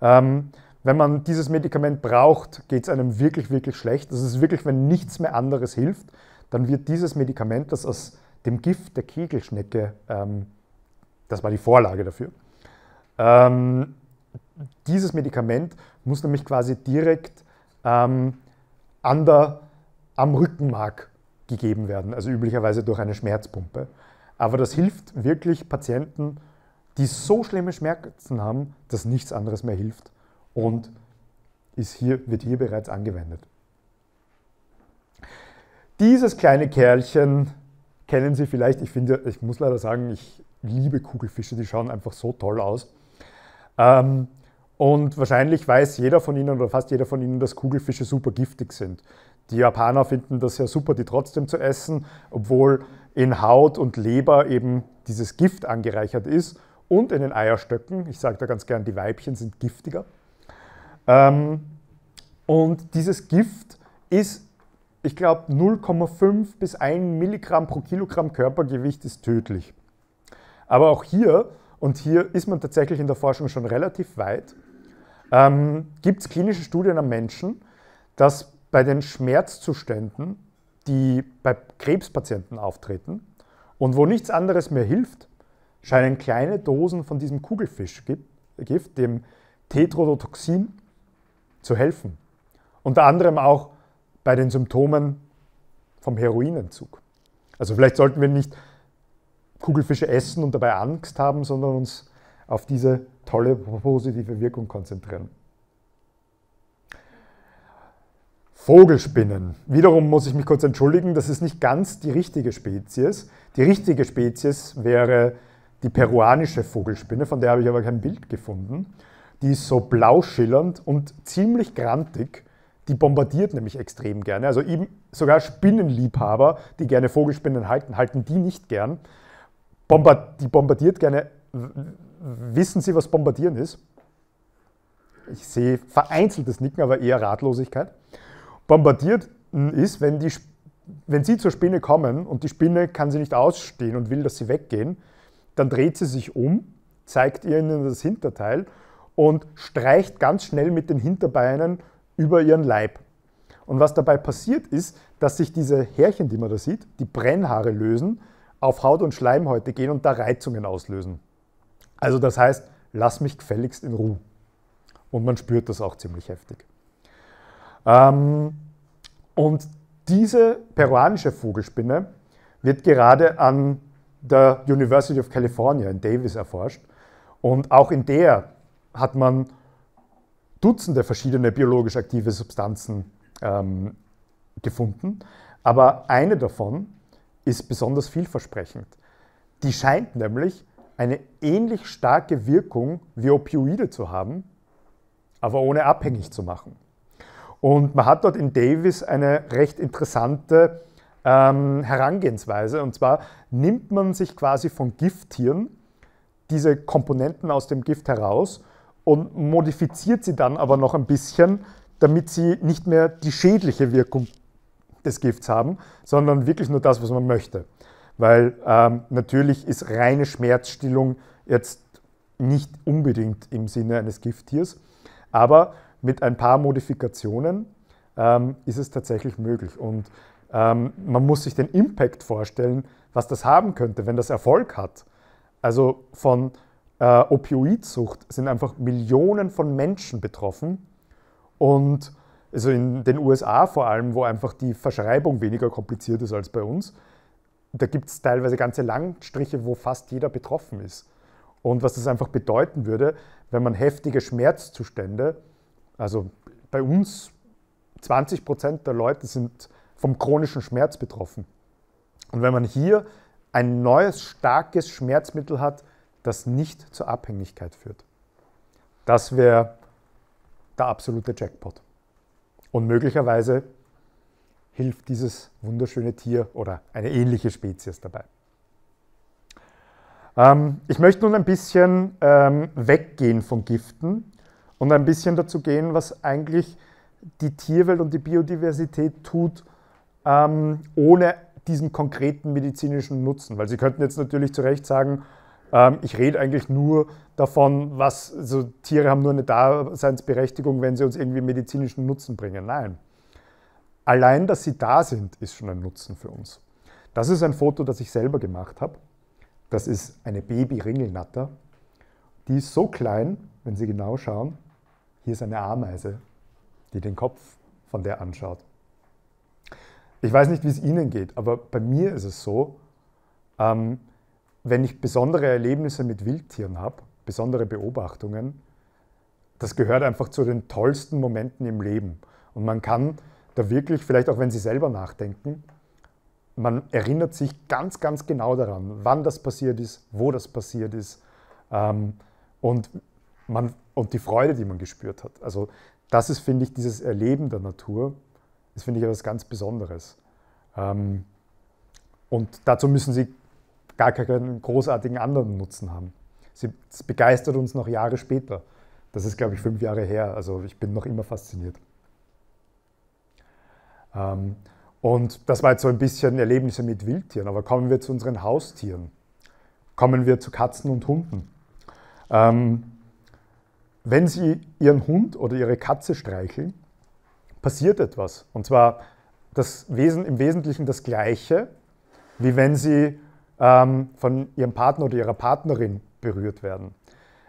Ähm, wenn man dieses Medikament braucht, geht es einem wirklich, wirklich schlecht. Das ist wirklich, wenn nichts mehr anderes hilft, dann wird dieses Medikament, das aus dem Gift der Kegelschnecke, ähm, das war die Vorlage dafür, ähm, dieses Medikament muss nämlich quasi direkt ähm, an der, am Rückenmark gegeben werden, also üblicherweise durch eine Schmerzpumpe. Aber das hilft wirklich Patienten, die so schlimme Schmerzen haben, dass nichts anderes mehr hilft und ist hier, wird hier bereits angewendet. Dieses kleine Kerlchen kennen Sie vielleicht, ich finde, ich muss leider sagen, ich liebe Kugelfische, die schauen einfach so toll aus. Ähm, und wahrscheinlich weiß jeder von Ihnen oder fast jeder von Ihnen, dass Kugelfische super giftig sind. Die Japaner finden das ja super, die trotzdem zu essen, obwohl in Haut und Leber eben dieses Gift angereichert ist und in den Eierstöcken. Ich sage da ganz gern, die Weibchen sind giftiger. Ähm, und dieses Gift ist, ich glaube, 0,5 bis 1 Milligramm pro Kilogramm Körpergewicht ist tödlich. Aber auch hier, und hier ist man tatsächlich in der Forschung schon relativ weit, ähm, gibt es klinische Studien am Menschen, dass bei den Schmerzzuständen, die bei Krebspatienten auftreten und wo nichts anderes mehr hilft, scheinen kleine Dosen von diesem Kugelfischgift, dem Tetrodotoxin, zu helfen. Unter anderem auch bei den Symptomen vom Heroinentzug. Also vielleicht sollten wir nicht Kugelfische essen und dabei Angst haben, sondern uns auf diese tolle positive Wirkung konzentrieren. Vogelspinnen. Wiederum muss ich mich kurz entschuldigen, das ist nicht ganz die richtige Spezies. Die richtige Spezies wäre die peruanische Vogelspinne, von der habe ich aber kein Bild gefunden. Die ist so blau schillernd und ziemlich grantig. Die bombardiert nämlich extrem gerne. Also eben sogar Spinnenliebhaber, die gerne Vogelspinnen halten, halten die nicht gern. Bombard die bombardiert gerne. Wissen Sie, was bombardieren ist? Ich sehe vereinzeltes Nicken, aber eher Ratlosigkeit bombardiert ist, wenn, die, wenn sie zur Spinne kommen und die Spinne kann sie nicht ausstehen und will, dass sie weggehen, dann dreht sie sich um, zeigt ihnen das Hinterteil und streicht ganz schnell mit den Hinterbeinen über ihren Leib. Und was dabei passiert ist, dass sich diese Härchen, die man da sieht, die Brennhaare lösen, auf Haut und Schleimhäute gehen und da Reizungen auslösen. Also das heißt, lass mich gefälligst in Ruhe. Und man spürt das auch ziemlich heftig. Ähm, und diese peruanische Vogelspinne wird gerade an der University of California in Davis erforscht. Und auch in der hat man Dutzende verschiedene biologisch aktive Substanzen ähm, gefunden. Aber eine davon ist besonders vielversprechend. Die scheint nämlich eine ähnlich starke Wirkung wie Opioide zu haben, aber ohne abhängig zu machen. Und man hat dort in Davis eine recht interessante ähm, Herangehensweise. Und zwar nimmt man sich quasi von Gifttieren diese Komponenten aus dem Gift heraus und modifiziert sie dann aber noch ein bisschen, damit sie nicht mehr die schädliche Wirkung des Gifts haben, sondern wirklich nur das, was man möchte. Weil ähm, natürlich ist reine Schmerzstillung jetzt nicht unbedingt im Sinne eines Gifttiers, aber mit ein paar Modifikationen ähm, ist es tatsächlich möglich. Und ähm, man muss sich den Impact vorstellen, was das haben könnte, wenn das Erfolg hat. Also von äh, Opioidsucht sind einfach Millionen von Menschen betroffen. Und also in den USA vor allem, wo einfach die Verschreibung weniger kompliziert ist als bei uns, da gibt es teilweise ganze Langstriche, wo fast jeder betroffen ist. Und was das einfach bedeuten würde, wenn man heftige Schmerzzustände also bei uns 20 Prozent der Leute sind vom chronischen Schmerz betroffen. Und wenn man hier ein neues, starkes Schmerzmittel hat, das nicht zur Abhängigkeit führt, das wäre der absolute Jackpot. Und möglicherweise hilft dieses wunderschöne Tier oder eine ähnliche Spezies dabei. Ähm, ich möchte nun ein bisschen ähm, weggehen von Giften und ein bisschen dazu gehen, was eigentlich die Tierwelt und die Biodiversität tut, ähm, ohne diesen konkreten medizinischen Nutzen. Weil Sie könnten jetzt natürlich zu Recht sagen, ähm, ich rede eigentlich nur davon, was, also Tiere haben nur eine Daseinsberechtigung, wenn sie uns irgendwie medizinischen Nutzen bringen. Nein. Allein, dass sie da sind, ist schon ein Nutzen für uns. Das ist ein Foto, das ich selber gemacht habe. Das ist eine Baby-Ringelnatter. Die ist so klein, wenn Sie genau schauen, hier ist eine Ameise, die den Kopf von der anschaut. Ich weiß nicht, wie es Ihnen geht, aber bei mir ist es so, ähm, wenn ich besondere Erlebnisse mit Wildtieren habe, besondere Beobachtungen, das gehört einfach zu den tollsten Momenten im Leben. Und man kann da wirklich, vielleicht auch wenn Sie selber nachdenken, man erinnert sich ganz, ganz genau daran, wann das passiert ist, wo das passiert ist. Ähm, und man und die Freude, die man gespürt hat. Also das ist, finde ich, dieses Erleben der Natur, das finde ich etwas ganz Besonderes. Ähm, und dazu müssen Sie gar keinen großartigen anderen Nutzen haben. Es begeistert uns noch Jahre später. Das ist, glaube ich, fünf Jahre her. Also ich bin noch immer fasziniert. Ähm, und das war jetzt so ein bisschen Erlebnisse mit Wildtieren. Aber kommen wir zu unseren Haustieren. Kommen wir zu Katzen und Hunden. Ähm, wenn Sie Ihren Hund oder Ihre Katze streicheln, passiert etwas. Und zwar das Wesen, im Wesentlichen das Gleiche, wie wenn Sie ähm, von Ihrem Partner oder Ihrer Partnerin berührt werden.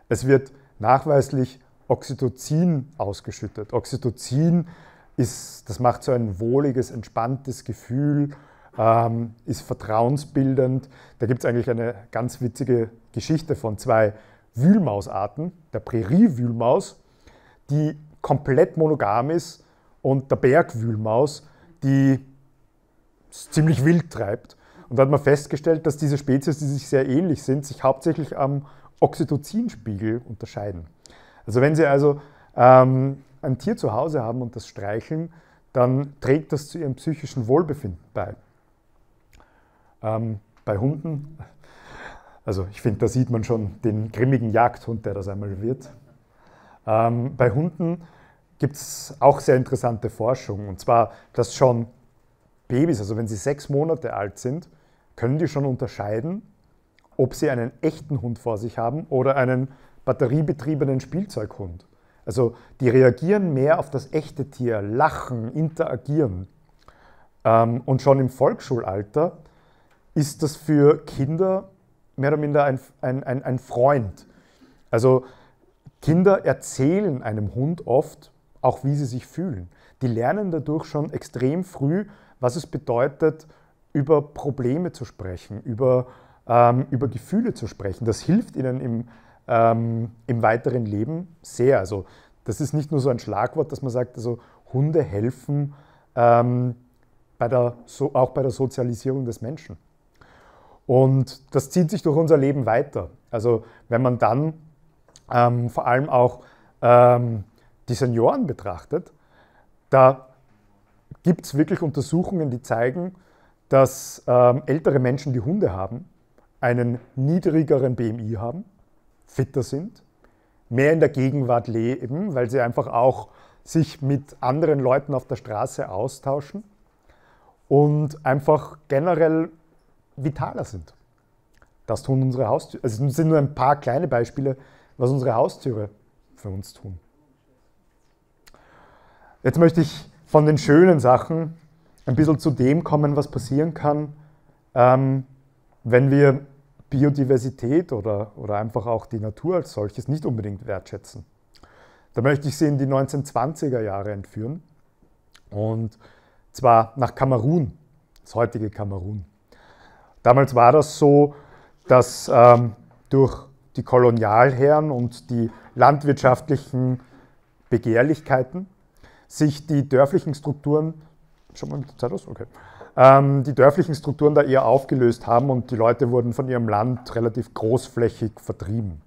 Es wird nachweislich Oxytocin ausgeschüttet. Oxytocin ist, das macht so ein wohliges, entspanntes Gefühl, ähm, ist vertrauensbildend. Da gibt es eigentlich eine ganz witzige Geschichte von zwei Wühlmausarten, der Präriewühlmaus, die komplett monogam ist, und der Bergwühlmaus, die ziemlich wild treibt. Und da hat man festgestellt, dass diese Spezies, die sich sehr ähnlich sind, sich hauptsächlich am Oxytocinspiegel unterscheiden. Also wenn Sie also ähm, ein Tier zu Hause haben und das streicheln, dann trägt das zu ihrem psychischen Wohlbefinden bei. Ähm, bei Hunden also ich finde, da sieht man schon den grimmigen Jagdhund, der das einmal wird. Ähm, bei Hunden gibt es auch sehr interessante Forschung. Und zwar, dass schon Babys, also wenn sie sechs Monate alt sind, können die schon unterscheiden, ob sie einen echten Hund vor sich haben oder einen batteriebetriebenen Spielzeughund. Also die reagieren mehr auf das echte Tier, lachen, interagieren. Ähm, und schon im Volksschulalter ist das für Kinder mehr oder minder ein, ein, ein, ein Freund. Also Kinder erzählen einem Hund oft auch, wie sie sich fühlen. Die lernen dadurch schon extrem früh, was es bedeutet, über Probleme zu sprechen, über, ähm, über Gefühle zu sprechen. Das hilft ihnen im, ähm, im weiteren Leben sehr. Also das ist nicht nur so ein Schlagwort, dass man sagt, also Hunde helfen ähm, bei der, so, auch bei der Sozialisierung des Menschen. Und das zieht sich durch unser Leben weiter. Also wenn man dann ähm, vor allem auch ähm, die Senioren betrachtet, da gibt es wirklich Untersuchungen, die zeigen, dass ähm, ältere Menschen, die Hunde haben, einen niedrigeren BMI haben, fitter sind, mehr in der Gegenwart leben, weil sie einfach auch sich mit anderen Leuten auf der Straße austauschen und einfach generell vitaler sind. Das tun unsere Haustüre. Also es sind nur ein paar kleine Beispiele, was unsere Haustüre für uns tun. Jetzt möchte ich von den schönen Sachen ein bisschen zu dem kommen, was passieren kann, ähm, wenn wir Biodiversität oder, oder einfach auch die Natur als solches nicht unbedingt wertschätzen. Da möchte ich Sie in die 1920er Jahre entführen und zwar nach Kamerun, das heutige Kamerun. Damals war das so, dass ähm, durch die Kolonialherren und die landwirtschaftlichen Begehrlichkeiten sich die dörflichen Strukturen, schon mal mit der Zeit aus? Okay. Ähm, die dörflichen Strukturen da eher aufgelöst haben und die Leute wurden von ihrem Land relativ großflächig vertrieben.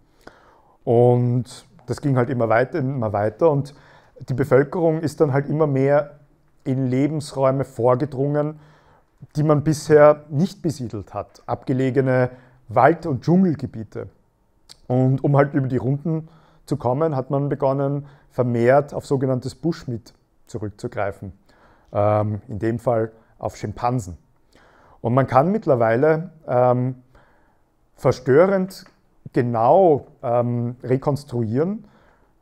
Und das ging halt immer weiter, immer weiter und die Bevölkerung ist dann halt immer mehr in Lebensräume vorgedrungen, die man bisher nicht besiedelt hat, abgelegene Wald- und Dschungelgebiete. Und um halt über die Runden zu kommen, hat man begonnen, vermehrt auf sogenanntes Bushmeat zurückzugreifen. Ähm, in dem Fall auf Schimpansen. Und man kann mittlerweile ähm, verstörend genau ähm, rekonstruieren,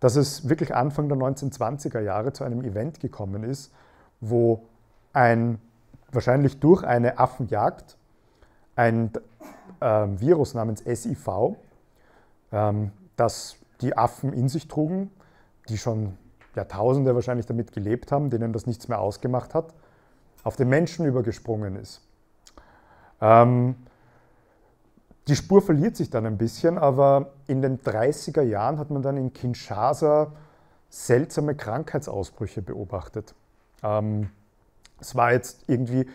dass es wirklich Anfang der 1920er Jahre zu einem Event gekommen ist, wo ein wahrscheinlich durch eine Affenjagd ein ähm, Virus namens SIV, ähm, das die Affen in sich trugen, die schon Jahrtausende wahrscheinlich damit gelebt haben, denen das nichts mehr ausgemacht hat, auf den Menschen übergesprungen ist. Ähm, die Spur verliert sich dann ein bisschen, aber in den 30er Jahren hat man dann in Kinshasa seltsame Krankheitsausbrüche beobachtet. Ähm, es war jetzt irgendwie,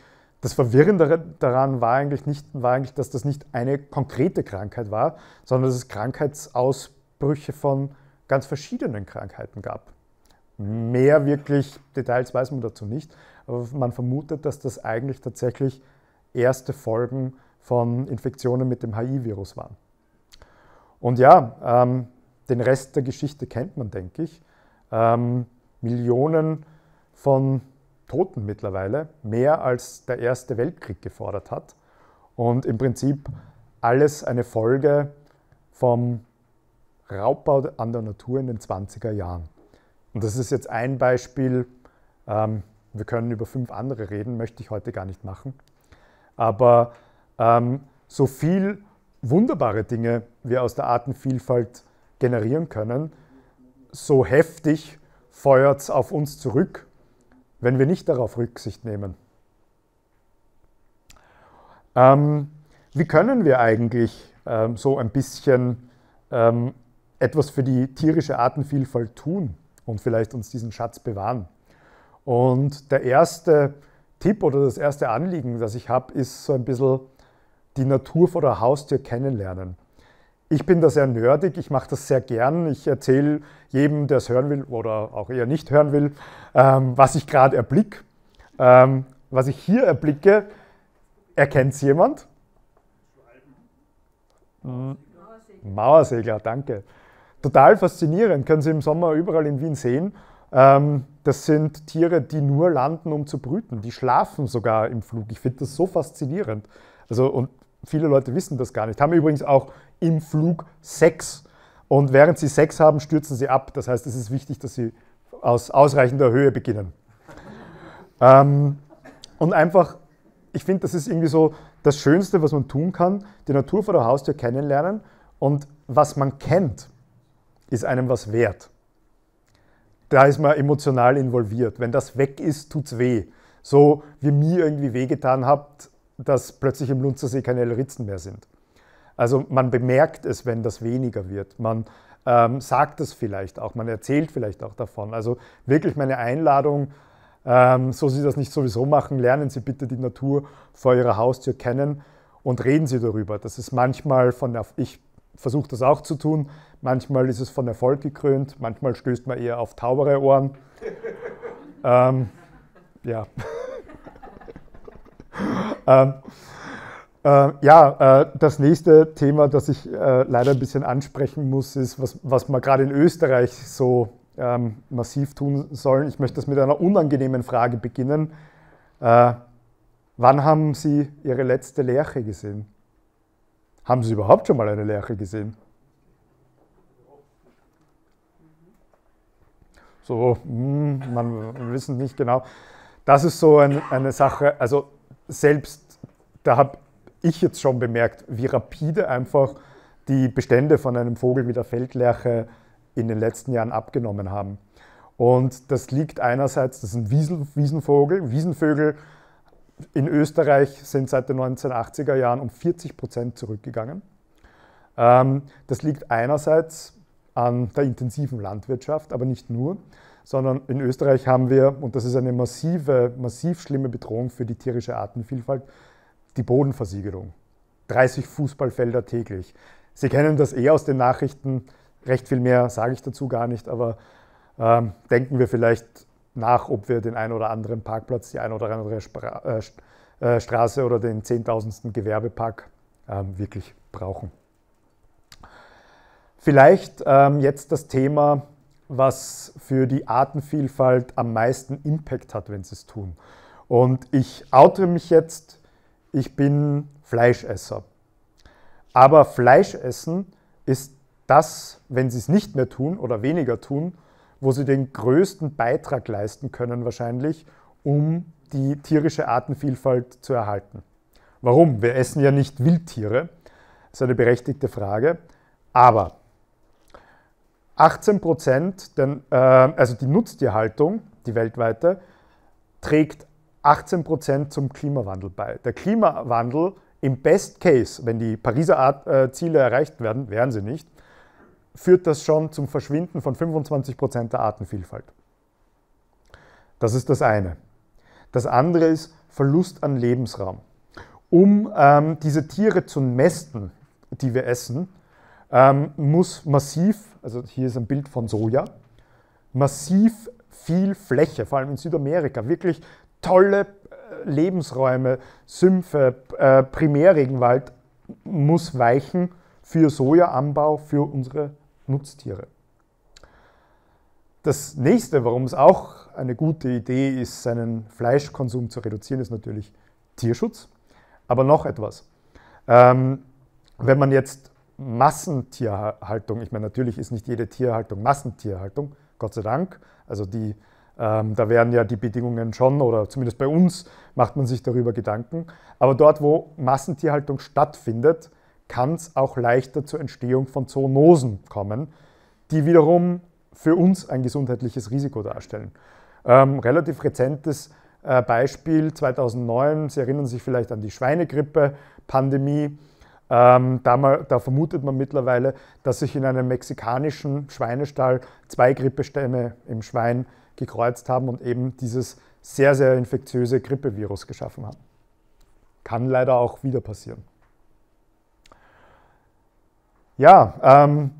das Verwirrende daran war eigentlich, nicht, war eigentlich, dass das nicht eine konkrete Krankheit war, sondern dass es Krankheitsausbrüche von ganz verschiedenen Krankheiten gab. Mehr wirklich Details weiß man dazu nicht, aber man vermutet, dass das eigentlich tatsächlich erste Folgen von Infektionen mit dem HI-Virus waren. Und ja, ähm, den Rest der Geschichte kennt man, denke ich. Ähm, Millionen von Toten mittlerweile, mehr als der Erste Weltkrieg gefordert hat. Und im Prinzip alles eine Folge vom Raubbau an der Natur in den 20er Jahren. Und das ist jetzt ein Beispiel. Ähm, wir können über fünf andere reden, möchte ich heute gar nicht machen. Aber ähm, so viel wunderbare Dinge wir aus der Artenvielfalt generieren können, so heftig feuert es auf uns zurück wenn wir nicht darauf Rücksicht nehmen. Ähm, wie können wir eigentlich ähm, so ein bisschen ähm, etwas für die tierische Artenvielfalt tun und vielleicht uns diesen Schatz bewahren? Und der erste Tipp oder das erste Anliegen, das ich habe, ist so ein bisschen die Natur vor der Haustür kennenlernen ich bin da sehr nerdig, ich mache das sehr gern. Ich erzähle jedem, der es hören will oder auch eher nicht hören will, ähm, was ich gerade erblicke. Ähm, was ich hier erblicke, erkennt es jemand? Mhm. Mauersegler. Mauersegler, danke. Total faszinierend, können Sie im Sommer überall in Wien sehen. Ähm, das sind Tiere, die nur landen, um zu brüten. Die schlafen sogar im Flug. Ich finde das so faszinierend. Also, und Viele Leute wissen das gar nicht. Haben übrigens auch im Flug Sex. Und während sie Sex haben, stürzen sie ab. Das heißt, es ist wichtig, dass sie aus ausreichender Höhe beginnen. ähm, und einfach, ich finde, das ist irgendwie so das Schönste, was man tun kann, die Natur vor der Haustür kennenlernen. Und was man kennt, ist einem was wert. Da ist man emotional involviert. Wenn das weg ist, tut es weh. So wie mir irgendwie wehgetan habt, dass plötzlich im Lunzersee keine Ritzen mehr sind. Also man bemerkt es, wenn das weniger wird. Man ähm, sagt es vielleicht auch, man erzählt vielleicht auch davon. Also wirklich meine Einladung, ähm, so Sie das nicht sowieso machen, lernen Sie bitte die Natur vor Ihrer Haustür kennen und reden Sie darüber. Das ist manchmal von, ich versuche das auch zu tun, manchmal ist es von Erfolg gekrönt, manchmal stößt man eher auf taubere Ohren. [laughs] ähm, ja. Ähm, äh, ja, äh, das nächste Thema, das ich äh, leider ein bisschen ansprechen muss, ist, was, was man gerade in Österreich so ähm, massiv tun soll. Ich möchte das mit einer unangenehmen Frage beginnen. Äh, wann haben Sie Ihre letzte Lerche gesehen? Haben Sie überhaupt schon mal eine Lerche gesehen? So, mh, hm, man wissen nicht genau. Das ist so ein, eine Sache, also selbst da habe ich jetzt schon bemerkt, wie rapide einfach die Bestände von einem Vogel wie der Feldlerche in den letzten Jahren abgenommen haben. Und das liegt einerseits, das ist ein Wiesenvogel. Wiesenvögel in Österreich sind seit den 1980er Jahren um 40 Prozent zurückgegangen. Ähm, das liegt einerseits an der intensiven Landwirtschaft, aber nicht nur sondern in Österreich haben wir, und das ist eine massive, massiv schlimme Bedrohung für die tierische Artenvielfalt, die Bodenversiegelung. 30 Fußballfelder täglich. Sie kennen das eher aus den Nachrichten, recht viel mehr sage ich dazu gar nicht, aber ähm, denken wir vielleicht nach, ob wir den einen oder anderen Parkplatz, die eine oder andere Spra äh, äh, Straße oder den zehntausendsten Gewerbepark ähm, wirklich brauchen. Vielleicht ähm, jetzt das Thema was für die Artenvielfalt am meisten Impact hat, wenn sie es tun. Und ich oute mich jetzt, ich bin Fleischesser. Aber Fleischessen ist das, wenn sie es nicht mehr tun oder weniger tun, wo sie den größten Beitrag leisten können wahrscheinlich, um die tierische Artenvielfalt zu erhalten. Warum? Wir essen ja nicht Wildtiere. Das ist eine berechtigte Frage. Aber 18 Prozent, äh, also die Nutztierhaltung, die weltweite, trägt 18 Prozent zum Klimawandel bei. Der Klimawandel im Best Case, wenn die Pariser Art, äh, Ziele erreicht werden, werden sie nicht, führt das schon zum Verschwinden von 25 Prozent der Artenvielfalt. Das ist das eine. Das andere ist Verlust an Lebensraum. Um ähm, diese Tiere zu mästen, die wir essen, ähm, muss massiv, also hier ist ein Bild von Soja, massiv viel Fläche, vor allem in Südamerika, wirklich tolle äh, Lebensräume, Sümpfe, äh, Primärregenwald muss weichen für Sojaanbau, für unsere Nutztiere. Das nächste, warum es auch eine gute Idee ist, seinen Fleischkonsum zu reduzieren, ist natürlich Tierschutz. Aber noch etwas. Ähm, wenn man jetzt Massentierhaltung. Ich meine, natürlich ist nicht jede Tierhaltung Massentierhaltung, Gott sei Dank. Also die, ähm, da wären ja die Bedingungen schon, oder zumindest bei uns macht man sich darüber Gedanken. Aber dort, wo Massentierhaltung stattfindet, kann es auch leichter zur Entstehung von Zoonosen kommen, die wiederum für uns ein gesundheitliches Risiko darstellen. Ähm, relativ rezentes äh, Beispiel 2009, Sie erinnern sich vielleicht an die Schweinegrippe-Pandemie ähm, da, man, da, vermutet man mittlerweile, dass sich in einem mexikanischen Schweinestall zwei Grippestämme im Schwein gekreuzt haben und eben dieses sehr, sehr infektiöse Grippevirus geschaffen haben. Kann leider auch wieder passieren. Ja, ähm,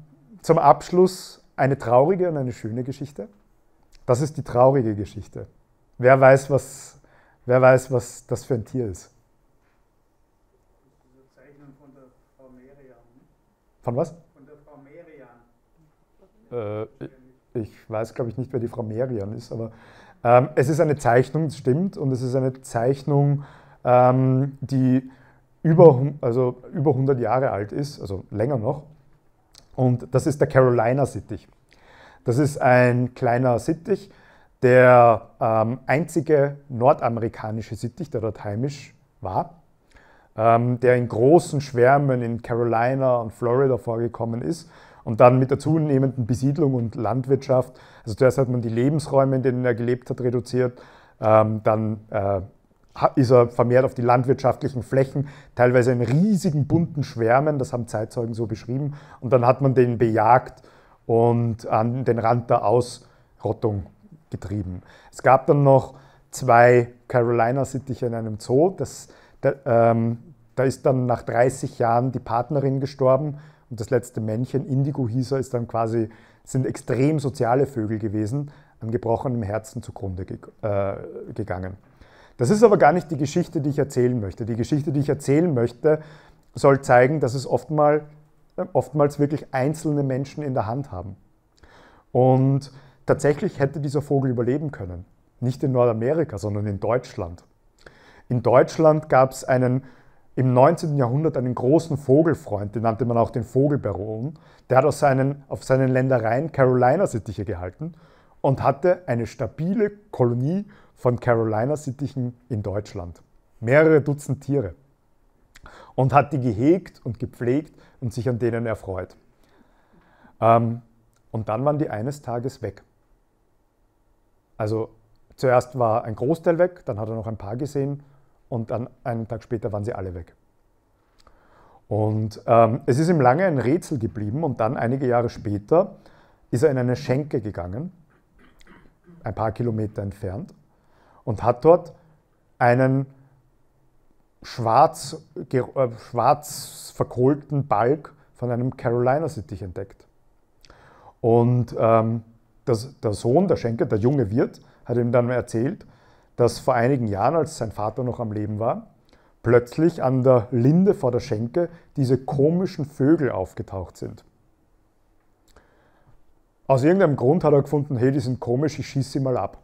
zum Abschluss eine traurige und eine schöne Geschichte. Das ist die traurige Geschichte. Wer weiß, was, wer weiß, was das für ein Tier ist. Von was? Von der Frau Merian. Äh, ich weiß, glaube ich, nicht, wer die Frau Merian ist, aber ähm, es ist eine Zeichnung, das stimmt, und es ist eine Zeichnung, ähm, die über, also über 100 Jahre alt ist, also länger noch. Und das ist der Carolina Sittich. Das ist ein kleiner Sittich, der ähm, einzige nordamerikanische Sittich, der dort heimisch war. Ähm, der in großen Schwärmen in Carolina und Florida vorgekommen ist. Und dann mit der zunehmenden Besiedlung und Landwirtschaft, also zuerst hat man die Lebensräume, in denen er gelebt hat, reduziert, ähm, dann äh, ist er vermehrt auf die landwirtschaftlichen Flächen, teilweise in riesigen bunten Schwärmen, das haben Zeitzeugen so beschrieben, und dann hat man den bejagt und an den Rand der Ausrottung getrieben. Es gab dann noch zwei Carolina-Sittiche in einem Zoo, das, der, ähm, da ist dann nach 30 Jahren die Partnerin gestorben und das letzte Männchen, Indigo hieß er, ist dann quasi, sind extrem soziale Vögel gewesen, an gebrochenem Herzen zugrunde ge äh, gegangen. Das ist aber gar nicht die Geschichte, die ich erzählen möchte. Die Geschichte, die ich erzählen möchte, soll zeigen, dass es oftmals, äh, oftmals wirklich einzelne Menschen in der Hand haben. Und tatsächlich hätte dieser Vogel überleben können. Nicht in Nordamerika, sondern in Deutschland. In Deutschland gab es einen im 19. Jahrhundert einen großen Vogelfreund, den nannte man auch den Vogelbaron, der hat auf seinen, auf seinen Ländereien Carolina-Sittiche gehalten und hatte eine stabile Kolonie von Carolina-Sittichen in Deutschland. Mehrere Dutzend Tiere. Und hat die gehegt und gepflegt und sich an denen erfreut. Ähm, und dann waren die eines Tages weg. Also zuerst war ein Großteil weg, dann hat er noch ein paar gesehen und dann einen Tag später waren sie alle weg. Und ähm, es ist ihm lange ein Rätsel geblieben und dann einige Jahre später ist er in eine Schenke gegangen, ein paar Kilometer entfernt, und hat dort einen schwarz, äh, schwarz verkohlten Balk von einem Carolina-Sittich entdeckt. Und ähm, das, der Sohn, der Schenke, der junge Wirt, hat ihm dann erzählt, dass vor einigen Jahren, als sein Vater noch am Leben war, plötzlich an der Linde vor der Schenke diese komischen Vögel aufgetaucht sind. Aus irgendeinem Grund hat er gefunden, hey, die sind komisch, ich schieße sie mal ab.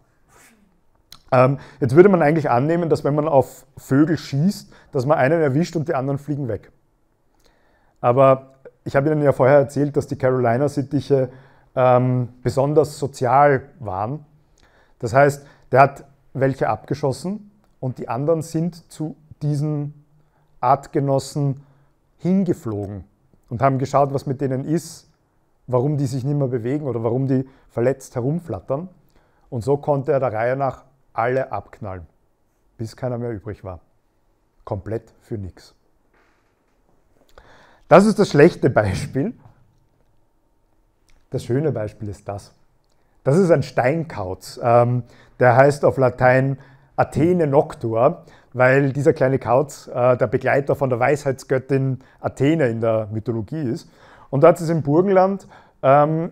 Ähm, jetzt würde man eigentlich annehmen, dass wenn man auf Vögel schießt, dass man einen erwischt und die anderen fliegen weg. Aber ich habe Ihnen ja vorher erzählt, dass die Carolina-Sittiche ähm, besonders sozial waren. Das heißt, der hat welche abgeschossen und die anderen sind zu diesen Artgenossen hingeflogen und haben geschaut, was mit denen ist, warum die sich nicht mehr bewegen oder warum die verletzt herumflattern. Und so konnte er der Reihe nach alle abknallen, bis keiner mehr übrig war. Komplett für nichts. Das ist das schlechte Beispiel. Das schöne Beispiel ist das. Das ist ein Steinkauz. Ähm, der heißt auf Latein Athene Noctua, weil dieser kleine Kauz äh, der Begleiter von der Weisheitsgöttin Athene in der Mythologie ist. Und da hat es im Burgenland ähm,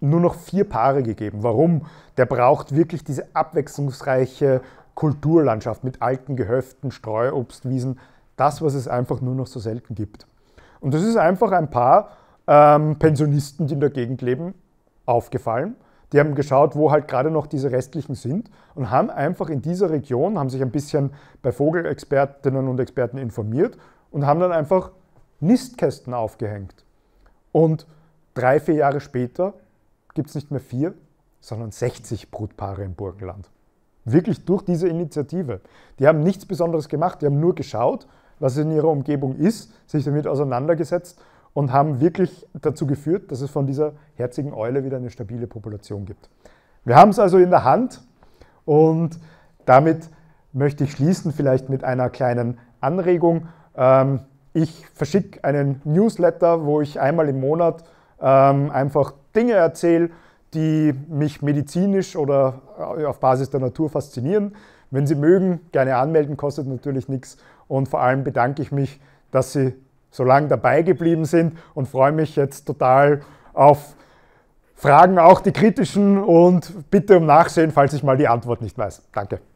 nur noch vier Paare gegeben. Warum? Der braucht wirklich diese abwechslungsreiche Kulturlandschaft mit alten Gehöften, Streuobstwiesen, das, was es einfach nur noch so selten gibt. Und das ist einfach ein paar ähm, Pensionisten, die in der Gegend leben, aufgefallen die haben geschaut, wo halt gerade noch diese restlichen sind und haben einfach in dieser Region, haben sich ein bisschen bei Vogelexpertinnen und Experten informiert und haben dann einfach Nistkästen aufgehängt. Und drei, vier Jahre später gibt es nicht mehr vier, sondern 60 Brutpaare im Burgenland. Wirklich durch diese Initiative. Die haben nichts Besonderes gemacht, die haben nur geschaut, was in ihrer Umgebung ist, sich damit auseinandergesetzt und haben wirklich dazu geführt, dass es von dieser herzigen Eule wieder eine stabile Population gibt. Wir haben es also in der Hand und damit möchte ich schließen, vielleicht mit einer kleinen Anregung. Ähm, ich verschicke einen Newsletter, wo ich einmal im Monat ähm, einfach Dinge erzähle, die mich medizinisch oder äh, auf Basis der Natur faszinieren. Wenn Sie mögen, gerne anmelden, kostet natürlich nichts. Und vor allem bedanke ich mich, dass Sie so lange dabei geblieben sind und freue mich jetzt total auf Fragen, auch die kritischen und bitte um Nachsehen, falls ich mal die Antwort nicht weiß. Danke.